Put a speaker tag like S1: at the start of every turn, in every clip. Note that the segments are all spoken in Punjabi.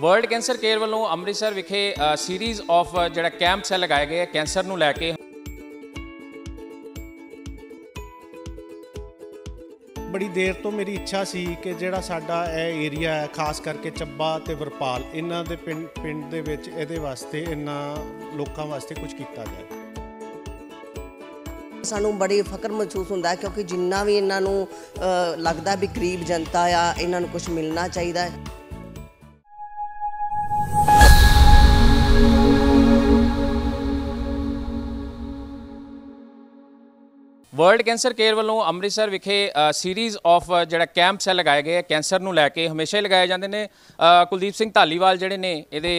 S1: ਵਰਲਡ ਕੈਂਸਰ ਕੇਅਰ ਵੱਲੋਂ ਅੰਮ੍ਰਿਤਸਰ ਵਿਖੇ ਸੀਰੀਜ਼ ਆਫ ਜਿਹੜਾ ਕੈਂਪਸ ਹੈ ਲਗਾਏ ਗਏ ਕੈਂਸਰ ਨੂੰ ਲੈ ਕੇ
S2: ਬੜੀ ਦੇਰ ਤੋਂ ਮੇਰੀ ਇੱਛਾ ਸੀ ਕਿ ਜਿਹੜਾ ਸਾਡਾ ਇਹ ਏਰੀਆ ਹੈ ਖਾਸ ਕਰਕੇ ਚੱਬਾ ਤੇ ਵਰਪਾਲ ਇਹਨਾਂ ਦੇ ਪਿੰਡ ਪਿੰਡ ਦੇ ਵਿੱਚ ਇਹਦੇ ਵਾਸਤੇ ਇਹਨਾਂ ਲੋਕਾਂ ਵਾਸਤੇ ਕੁਝ ਕੀਤਾ ਜਾਏ
S3: ਸਾਨੂੰ ਬੜੀ ਫਕਰ ਮਹਿਸੂਸ ਹੁੰਦਾ ਕਿਉਂਕਿ ਜਿੰਨਾ ਵੀ ਇਹਨਾਂ ਨੂੰ ਲੱਗਦਾ ਵੀ ਗਰੀਬ ਜਨਤਾ ਆ ਇਹਨਾਂ ਨੂੰ ਕੁਝ ਮਿਲਣਾ ਚਾਹੀਦਾ ਹੈ
S1: ਵਰਲਡ ਕੈਂਸਰ ਕੇਅਰ ਵੱਲੋਂ ਅੰਮ੍ਰਿਤਸਰ ਵਿਖੇ ਸੀਰੀਜ਼ ਆਫ ਜਿਹੜਾ ਕੈਂਪਸ ਹੈ ਲਗਾਏ ਗਏ ਕੈਂਸਰ ਨੂੰ ਲੈ ਕੇ ਹਮੇਸ਼ਾ ਹੀ ਲਗਾਏ ਜਾਂਦੇ ਨੇ ਕੁਲਦੀਪ ਸਿੰਘ ਢਾਲੀਵਾਲ ਜਿਹੜੇ ਨੇ ਇਹਦੇ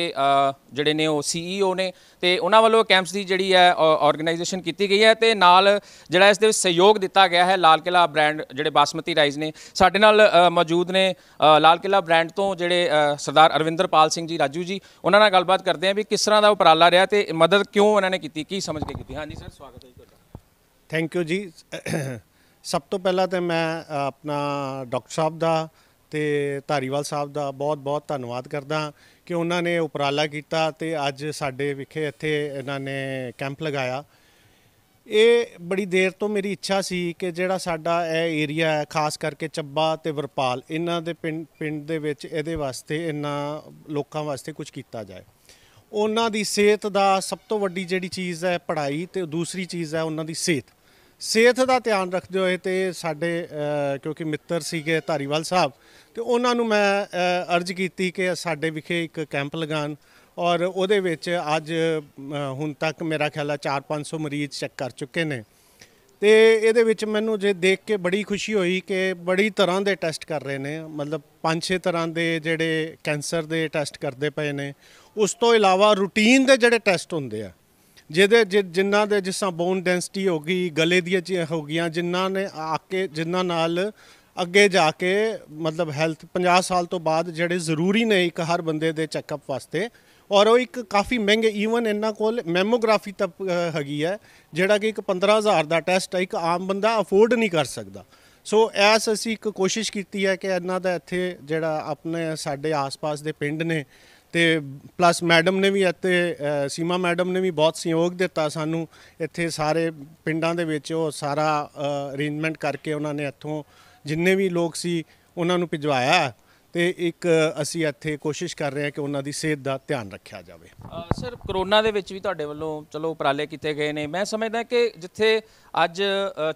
S1: ਜਿਹੜੇ ਨੇ ਉਹ ਸੀਈਓ e ਨੇ ਤੇ ਉਹਨਾਂ ਵੱਲੋਂ ਕੈਂਪਸ ਦੀ ਜਿਹੜੀ ਹੈ ਆਰਗੇਨਾਈਜੇਸ਼ਨ ਕੀਤੀ ਗਈ ਹੈ ਤੇ ਨਾਲ ਜਿਹੜਾ ਇਸ ਦੇ ਵਿੱਚ ਸਹਿਯੋਗ ਦਿੱਤਾ ਗਿਆ ਹੈ ਲਾਲ ਕਿਲਾ ਬ੍ਰਾਂਡ ਜਿਹੜੇ ਬਾਸਮਤੀ ਰਾਈਸ ਨੇ ਸਾਡੇ ਨਾਲ ਮੌਜੂਦ ਨੇ ਲਾਲ ਕਿਲਾ ਬ੍ਰਾਂਡ ਤੋਂ ਜਿਹੜੇ ਸਰਦਾਰ ਅਰਵਿੰਦਰਪਾਲ ਸਿੰਘ ਜੀ ਰਾਜੂ ਜੀ ਉਹਨਾਂ ਨਾਲ ਗੱਲਬਾਤ ਕਰਦੇ ਆਂ ਵੀ ਕਿਸ ਤਰ੍ਹਾਂ ਦਾ ਉਪਰਾਲਾ ਰਿਹਾ ਤੇ ਮਦਦ ਕਿਉਂ ਉਹਨਾਂ ਨੇ ਕੀਤੀ ਕੀ ਸਮਝ ਕੇ ਕੀਤੀ ਹਾਂਜੀ ਸਰ ਸਵਾਗਤ ਹੈ ਥੈਂਕ ਯੂ ਜੀ
S2: ਸਭ ਤੋਂ ਪਹਿਲਾਂ ਤੇ ਮੈਂ ਆਪਣਾ ਡਾਕਟਰ ਸਾਹਿਬ ਦਾ ਤੇ ਧਾਰੀਵਾਲ ਸਾਹਿਬ ਦਾ ਬਹੁਤ-ਬਹੁਤ ਧੰਨਵਾਦ ਕਰਦਾ ਕਿ ਉਹਨਾਂ ਨੇ ਉਪਰਾਲਾ ਕੀਤਾ ਤੇ ਅੱਜ ਸਾਡੇ ਵਿਖੇ ਇੱਥੇ ਇਹਨਾਂ ਨੇ ਕੈਂਪ ਲਗਾਇਆ ਇਹ ਬੜੀ ਦੇਰ ਤੋਂ ਮੇਰੀ ਇੱਛਾ ਸੀ ਕਿ ਜਿਹੜਾ ਸਾਡਾ ਇਹ ਏਰੀਆ ਹੈ ਖਾਸ ਕਰਕੇ ਚੱਬਾ ਤੇ ਵਰਪਾਲ ਇਹਨਾਂ ਦੇ ਪਿੰਡ ਪਿੰਡ ਦੇ ਵਿੱਚ ਇਹਦੇ ਵਾਸਤੇ ਇਹਨਾਂ ਲੋਕਾਂ ਵਾਸਤੇ ਕੁਝ ਕੀਤਾ ਜਾਏ ਉਹਨਾਂ ਦੀ ਸਿਹਤ ਦਾ ਸਭ ਤੋਂ ਵੱਡੀ ਜਿਹੜੀ ਚੀਜ਼ ਹੈ ਪੜ੍ਹਾਈ ਤੇ ਦੂਸਰੀ ਚੀਜ਼ ਹੈ ਉਹਨਾਂ ਦੀ ਸਿਹਤ ਸਿਹਤ ਦਾ ਧਿਆਨ ਰੱਖਦੇ ਹੋਏ ਤੇ ਸਾਡੇ ਕਿਉਂਕਿ ਮਿੱਤਰ ਸੀਗੇ ਧਾਰੀਵਾਲ ਸਾਹਿਬ ਤੇ ਉਹਨਾਂ ਨੂੰ ਮੈਂ ਅਰਜ਼ ਕੀਤੀ ਕਿ ਸਾਡੇ ਵਿਖੇ ਇੱਕ ਕੈਂਪ ਲਗਾਉਣ ਔਰ ਉਹਦੇ ਵਿੱਚ ਅੱਜ ਹੁਣ ਤੱਕ ਮੇਰਾ ਖਿਆਲ ਆ 4-500 ਮਰੀਜ਼ ਚੈੱਕ ਕਰ ਚੁੱਕੇ ਨੇ ਤੇ ਇਹਦੇ ਵਿੱਚ ਮੈਨੂੰ ਜੇ ਦੇਖ ਕੇ ਬੜੀ ਖੁਸ਼ੀ ਹੋਈ ਕਿ ਬੜੀ ਤਰ੍ਹਾਂ ਦੇ ਟੈਸਟ ਕਰ ਰਹੇ ਨੇ ਮਤਲਬ 5-6 ਤਰ੍ਹਾਂ ਦੇ ਜਿਹੜੇ ਕੈਂਸਰ ਦੇ ਟੈਸਟ ਕਰਦੇ ਪਏ ਨੇ ਉਸ ਤੋਂ ਇਲਾਵਾ ਰੂਟੀਨ ਦੇ ਜਿਹੜੇ ਟੈਸਟ ਹੁੰਦੇ ਆ ਜਿਹਦੇ ਜਿਨ੍ਹਾਂ ਦੇ ਜਿਸਾਂ ਬੋਨ ਡੈਂਸਿਟੀ ਹੋ ਗਈ ਗਲੇ ਦੀਆਂ ਹੋ ਗਈਆਂ ਜਿਨ੍ਹਾਂ ਨੇ ਆ ਕੇ ਜਿਨ੍ਹਾਂ ਨਾਲ ਅੱਗੇ ਜਾ ਕੇ ਮਤਲਬ ਹੈਲਥ 50 ਸਾਲ ਤੋਂ ਬਾਅਦ ਜਿਹੜੇ ਜ਼ਰੂਰੀ ਨੇ ਇੱਕ ਹਰ ਬੰਦੇ ਦੇ ਚੈੱਕਅਪ ਵਾਸਤੇ ਔਰ ਉਹ ਇੱਕ ਕਾਫੀ ਮਹਿੰਗੇ ਈਵਨ ਇਹਨਾਂ ਕੋਲ ਮੈਮੋਗ੍ਰਾਫੀ ਤੱਕ ਹੈਗੀ ਹੈ ਜਿਹੜਾ ਕਿ ਇੱਕ 15000 ਦਾ ਟੈਸਟ ਹੈ ਇੱਕ ਆਮ ਬੰਦਾ ਅਫੋਰਡ ਨਹੀਂ ਕਰ ਸਕਦਾ ਸੋ ਐਸ ਅਸੀਂ ਇੱਕ ਕੋਸ਼ਿਸ਼ ਕੀਤੀ ਹੈ ਕਿ ਇਹਨਾਂ ਦਾ ਇੱਥੇ ਜਿਹੜਾ ਆਪਣੇ ਸਾਡੇ ਆਸ-ਪਾਸ ਦੇ ਪਿੰਡ ਨੇ ਤੇ ਪਲੱਸ ਮੈਡਮ ਨੇ ਵੀ ਇੱਥੇ ਸੀਮਾ ਮੈਡਮ ਨੇ ਵੀ ਬਹੁਤ ਸਹਿਯੋਗ ਦਿੱਤਾ ਸਾਨੂੰ ਇੱਥੇ ਸਾਰੇ ਪਿੰਡਾਂ ਦੇ ਵਿੱਚ ਉਹ ਸਾਰਾ ਅਰੇਂਜਮੈਂਟ ਕਰਕੇ ਉਹਨਾਂ ਨੇ ਇੱਥੋਂ ਜਿੰਨੇ ਵੀ ਲੋਕ ਸੀ ਉਹਨਾਂ ਨੂੰ ਭਿਜਵਾਇਆ ਤੇ ਇੱਕ ਅਸੀਂ ਇੱਥੇ ਕੋਸ਼ਿਸ਼ ਕਰ ਰਹੇ ਹਾਂ ਕਿ ਉਹਨਾਂ ਦੀ ਸਿਹਤ ਦਾ ਧਿਆਨ ਰੱਖਿਆ ਜਾਵੇ
S1: ਸਰ ਕਰੋਨਾ ਦੇ ਵਿੱਚ ਵੀ ਤੁਹਾਡੇ ਵੱਲੋਂ ਚਲੋ ਉਪਰਾਲੇ ਕੀਤੇ ਗਏ ਨੇ ਮੈਂ ਸਮਝਦਾ ਕਿ ਜਿੱਥੇ ਅੱਜ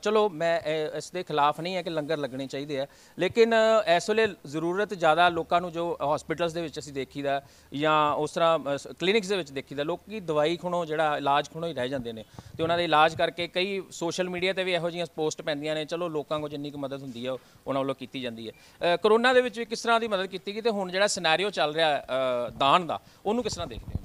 S1: ਚਲੋ ਮੈਂ ਇਸ ਦੇ ਖਿਲਾਫ ਨਹੀਂ ਹੈ ਕਿ ਲੰਗਰ ਲੱਗਣੇ ਚਾਹੀਦੇ ਆ ਲੇਕਿਨ ਇਸ ਵੇਲੇ ਜ਼ਰੂਰਤ ਜ਼ਿਆਦਾ ਲੋਕਾਂ ਨੂੰ ਜੋ ਹਸਪੀਟਲਸ ਦੇ ਵਿੱਚ ਅਸੀਂ ਦੇਖੀਦਾ ਜਾਂ ਉਸ ਤਰ੍ਹਾਂ ਕਲੀਨਿਕਸ ਦੇ ਵਿੱਚ ਦੇਖੀਦਾ ਲੋਕੀ ਦਵਾਈ ਖਣੋ ਜਿਹੜਾ ਇਲਾਜ ਖਣੋ ਹੀ ਰਹਿ ਜਾਂਦੇ ਨੇ ਤੇ ਉਹਨਾਂ ਦੇ ਇਲਾਜ ਕਰਕੇ ਕਈ ਸੋਸ਼ਲ ਮੀਡੀਆ ਤੇ ਵੀ ਇਹੋ ਜਿਹੀਆਂ ਪੋਸਟ ਪੈਂਦੀਆਂ ਨੇ ਚਲੋ ਲੋਕਾਂ ਕੋ ਜਿੰਨੀ ਕੁ ਮਦਦ ਹੁੰਦੀ ਹੈ ਉਹਨਾਂ ਵੱਲੋਂ ਕੀਤੀ ਜਾਂਦੀ ਹੈ ਕਰੋਨਾ ਦੇ ਵਿੱਚ ਵੀ ਕਿਸ ਤਰ੍ਹਾਂ ਦੀ ਮਦਦ ਕੀਤੀ ਗਈ ਤੇ ਹੁਣ ਜਿਹੜਾ ਸਿਨੈਰੀਓ ਚੱਲ ਰਿਹਾ ਦਾਨ ਦਾ ਉਹਨੂੰ ਕਿਸ ਤਰ੍ਹਾਂ ਦੇਖਦੇ ਹੋ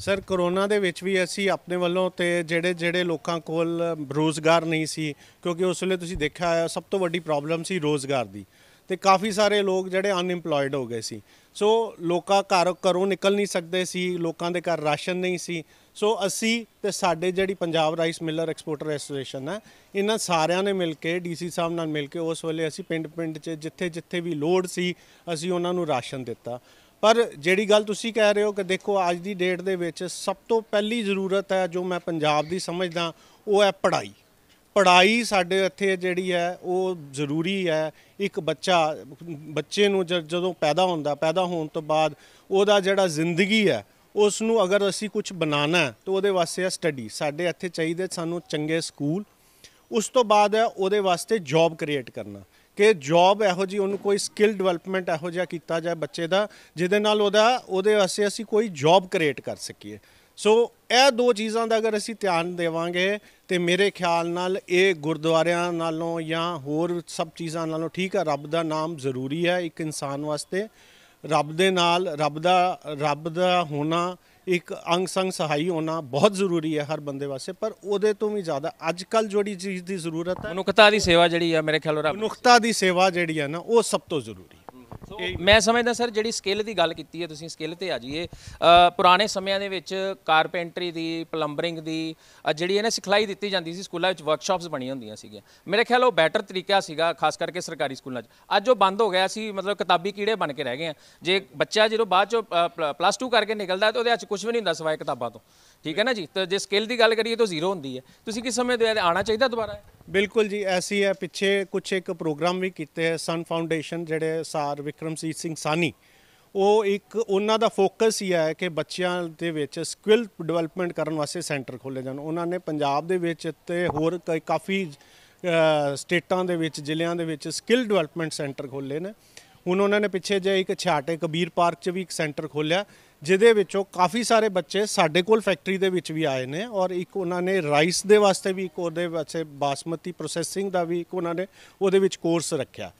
S2: ਸਰ ਕਰੋਨਾ ਦੇ ਵਿੱਚ ਵੀ ਅਸੀਂ ਆਪਣੇ ਵੱਲੋਂ ਤੇ ਜਿਹੜੇ ਜਿਹੜੇ ਲੋਕਾਂ ਕੋਲ ਰੋਜ਼ਗਾਰ ਨਹੀਂ ਸੀ ਕਿਉਂਕਿ ਉਸ ਵੇਲੇ ਤੁਸੀਂ ਦੇਖਿਆ ਹੋਇਆ ਸਭ ਤੋਂ ਵੱਡੀ ਪ੍ਰੋਬਲਮ ਸੀ ਰੋਜ਼ਗਾਰ ਦੀ ਤੇ ਕਾਫੀ ਸਾਰੇ ਲੋਕ ਜਿਹੜੇ ਅਨਇੰਪਲੋਇਡ ਹੋ ਗਏ ਸੀ ਸੋ ਲੋਕਾਂ ਘਰ ਘਰੋਂ ਨਿਕਲ ਨਹੀਂ ਸਕਦੇ ਸੀ ਲੋਕਾਂ ਦੇ ਘਰ ਰਾਸ਼ਨ ਨਹੀਂ ਸੀ ਸੋ ਅਸੀਂ ਤੇ ਸਾਡੇ ਜਿਹੜੀ Punjab rice miller exporter association ਹੈ ਇਹਨਾਂ ਸਾਰਿਆਂ ਨੇ ਮਿਲ ਕੇ ਡੀਸੀ ਸਾਹਿਬ ਨਾਲ ਮਿਲ ਕੇ ਉਸ ਵੇਲੇ ਅਸੀਂ ਪਿੰਡ-ਪਿੰਡ 'ਚ ਜਿੱਥੇ-ਜਿੱਥੇ ਵੀ ਲੋੜ ਸੀ ਅਸੀਂ ਉਹਨਾਂ ਨੂੰ ਰਾਸ਼ਨ ਦਿੱਤਾ ਪਰ ਜਿਹੜੀ ਗੱਲ ਤੁਸੀਂ ਕਹਿ ਰਹੇ ਹੋ ਕਿ ਦੇਖੋ ਅੱਜ ਦੀ ਡੇਟ ਦੇ ਵਿੱਚ ਸਭ ਤੋਂ ਪਹਿਲੀ ਜ਼ਰੂਰਤ ਹੈ ਜੋ ਮੈਂ ਪੰਜਾਬ ਦੀ ਸਮਝਦਾ ਉਹ ਹੈ ਪੜ੍ਹਾਈ ਪੜ੍ਹਾਈ ਸਾਡੇ ਇੱਥੇ ਜਿਹੜੀ ਹੈ ਉਹ ਜ਼ਰੂਰੀ ਹੈ ਇੱਕ ਬੱਚਾ ਬੱਚੇ ਨੂੰ ਜਦੋਂ ਪੈਦਾ ਹੁੰਦਾ ਪੈਦਾ ਹੋਣ ਤੋਂ ਬਾਅਦ ਉਹਦਾ ਜਿਹੜਾ ਜ਼ਿੰਦਗੀ ਹੈ ਉਸ ਨੂੰ ਅਗਰ ਅਸੀਂ ਕੁਝ ਬਣਾਣਾ ਹੈ ਤਾਂ ਉਹਦੇ ਵਾਸਤੇ ਹੈ ਸਟੱਡੀ ਸਾਡੇ ਇੱਥੇ ਚਾਹੀਦੇ ਸਾਨੂੰ ਚੰਗੇ ਸਕੂਲ ਉਸ ਤੋਂ ਬਾਅਦ ਹੈ ਉਹਦੇ ਵਾਸਤੇ ਜੌਬ ਕ੍ਰੀਏਟ ਕਰਨਾ ਕਿ ਜੌਬ ਇਹੋ ਜੀ ਉਹਨੂੰ ਕੋਈ ਸਕਿੱਲ ਡਿਵੈਲਪਮੈਂਟ ਇਹੋ ਜਿਹਾ ਕੀਤਾ ਜਾਏ ਬੱਚੇ ਦਾ ਜਿਹਦੇ ਨਾਲ ਉਹਦਾ ਉਹਦੇ ਵਾਸਤੇ ਅਸੀਂ ਕੋਈ ਜੌਬ ਕ੍ਰੀਏਟ ਕਰ ਸਕੀਏ ਸੋ ਇਹ ਦੋ ਚੀਜ਼ਾਂ ਦਾ ਅਗਰ ਅਸੀਂ ਧਿਆਨ ਦੇਵਾਂਗੇ ਤੇ ਮੇਰੇ ਖਿਆਲ ਨਾਲ ਇਹ ਗੁਰਦੁਆਰਿਆਂ ਨਾਲੋਂ ਜਾਂ ਹੋਰ ਸਭ ਚੀਜ਼ਾਂ ਨਾਲੋਂ ਠੀਕ ਹੈ ਰੱਬ ਦਾ ਨਾਮ ਜ਼ਰੂਰੀ ਹੈ ਇੱਕ ਇਨਸਾਨ ਵਾਸਤੇ ਰੱਬ ਦੇ ਨਾਲ ਰੱਬ ਦਾ ਰੱਬ ਦਾ ਹੋਣਾ ਇੱਕ ਅੰਗ ਸੰਗ ਸਹਾਈ ਹੋਣਾ ਬਹੁਤ ਜ਼ਰੂਰੀ ਹੈ ਹਰ ਬੰਦੇ ਵਾਸਤੇ ਪਰ ਉਹਦੇ ਤੋਂ ਵੀ ਜ਼ਿਆਦਾ ਅੱਜ ਕੱਲ ਜਿਹੜੀ ਚੀਜ਼ ਦੀ ਜ਼ਰੂਰਤ
S1: ਹੈ ਮਨੁੱਖਤਾ ਦੀ ਸੇਵਾ ਜਿਹੜੀ ਹੈ
S2: ਮੇਰੇ ਖਿਆਲ ਨਾਲ ਮਨੁੱਖਤਾ ਦੀ ਸੇਵਾ ਜਿਹੜੀ ਹੈ ਨਾ ਉਹ ਸਭ ਤੋਂ ਜ਼ਰੂਰੀ
S1: ਮੈਂ ਸਮਝਦਾ ਸਰ ਜਿਹੜੀ ਸਕਿੱਲ ਦੀ ਗੱਲ ਕੀਤੀ ਹੈ ਤੁਸੀਂ ਸਕਿੱਲ ਤੇ ਆ ਜਾਈਏ ਪੁਰਾਣੇ ਸਮਿਆਂ ਦੇ ਵਿੱਚ ਕਾਰਪੈਂਟਰੀ ਦੀ ਪਲੰਬਰਿੰਗ ਦੀ ਜਿਹੜੀ ਇਹਨੇ ਸਿਖਲਾਈ ਦਿੱਤੀ ਜਾਂਦੀ ਸੀ ਸਕੂਲਾਂ ਵਿੱਚ ਵਰਕਸ਼ਾਪਸ ਬਣੀਆਂ ਹੁੰਦੀਆਂ ਸੀਗੀਆਂ ਮੇਰੇ ਖਿਆਲ ਉਹ ਬੈਟਰ ਤਰੀਕਾ ਸੀਗਾ ਖਾਸ ਕਰਕੇ ਸਰਕਾਰੀ ਸਕੂਲਾਂ 'ਚ ਅੱਜ ਉਹ ਬੰਦ ਹੋ ਗਿਆ ਸੀ ਮਤਲਬ ਕਿਤਾਬੀ ਕੀੜੇ ਬਣ ਕੇ ਰਹਿ ਗਏ ਆ ਜੇ ਬੱਚਾ ਜਦੋਂ ਬਾਅਦ 'ਚ ਪਲੱਸ 2 ਕਰਕੇ ਨਿਕਲਦਾ ਤਾਂ ਉਹਦੇ ਅੱਜ ਕੁਝ ਵੀ ਨਹੀਂ ਹੁੰਦਾ ਸਿਵਾਏ ਕਿਤਾਬਾਂ ਤੋਂ ਠੀਕ ਹੈ ਨਾ ਜੀ ਤੇ ਜੇ ਸਕਿੱਲ ਦੀ ਗੱਲ ਕਰੀਏ ਤਾਂ ਜ਼ੀਰੋ ਹੁੰਦੀ ਹੈ ਤੁਸੀਂ ਕਿਸ ਸਮੇਂ ਦੇ ਆਣਾ ਚਾਹੀਦਾ ਦੁਬਾਰਾ
S2: ਬਿਲਕੁਲ ਜੀ ਐਸੀ ਹੈ ਪਿੱਛੇ ਕੁਝ ਇੱਕ ਪ੍ਰੋਗਰਾਮ ਵੀ ਕੀਤੇ ਹੈ ਸਨ ਫਾਊਂਡੇਸ਼ਨ ਜਿਹੜੇ ਸਾਰ ਵਿਕਰਮਜੀਤ ਸਿੰਘ ਸਾਨੀ ਉਹ ਇੱਕ ਉਹਨਾਂ ਦਾ ਫੋਕਸ ਹੀ ਹੈ ਕਿ ਬੱਚਿਆਂ ਦੇ ਵਿੱਚ ਸਕਿੱਲ ਡਿਵੈਲਪਮੈਂਟ ਕਰਨ ਵਾਸਤੇ ਸੈਂਟਰ ਖੋਲੇ ਜਾਣ ਉਹਨਾਂ ਨੇ ਪੰਜਾਬ ਦੇ ਵਿੱਚ ਤੇ ਹੋਰ ਕਾਫੀ ਸਟੇਟਾਂ ਦੇ ਵਿੱਚ ਜ਼ਿਲ੍ਹਿਆਂ ਦੇ ਵਿੱਚ ਸਕਿੱਲ ਡਿਵੈਲਪਮੈਂਟ ਸੈਂਟਰ ਖੋਲੇ ਨੇ ਉਹਨਾਂ ਨੇ ਪਿੱਛੇ ਜੇ ਇੱਕ ਛਾਟੇ ਕਬੀਰ ਪਾਰਕ 'ਚ ਵੀ ਇੱਕ ਸੈਂਟਰ ਖੋਲਿਆ ਜਿਹਦੇ ਵਿੱਚੋਂ ਕਾਫੀ ਸਾਰੇ ਬੱਚੇ ਸਾਡੇ ਕੋਲ ਫੈਕਟਰੀ ਦੇ ਵਿੱਚ ਵੀ ਆਏ ਨੇ ਔਰ ਇੱਕ ਉਹਨਾਂ ਨੇ ਰਾਈਸ ਦੇ ਵਾਸਤੇ ਵੀ ਇੱਕ ਉਹਦੇ ਵਾਸਤੇ ਬਾਸਮਤੀ ਪ੍ਰੋਸੈਸਿੰਗ ਦਾ ਵੀ ਇੱਕ ਉਹਨਾਂ ਨੇ ਉਹਦੇ ਵਿੱਚ ਕੋਰਸ ਰੱਖਿਆ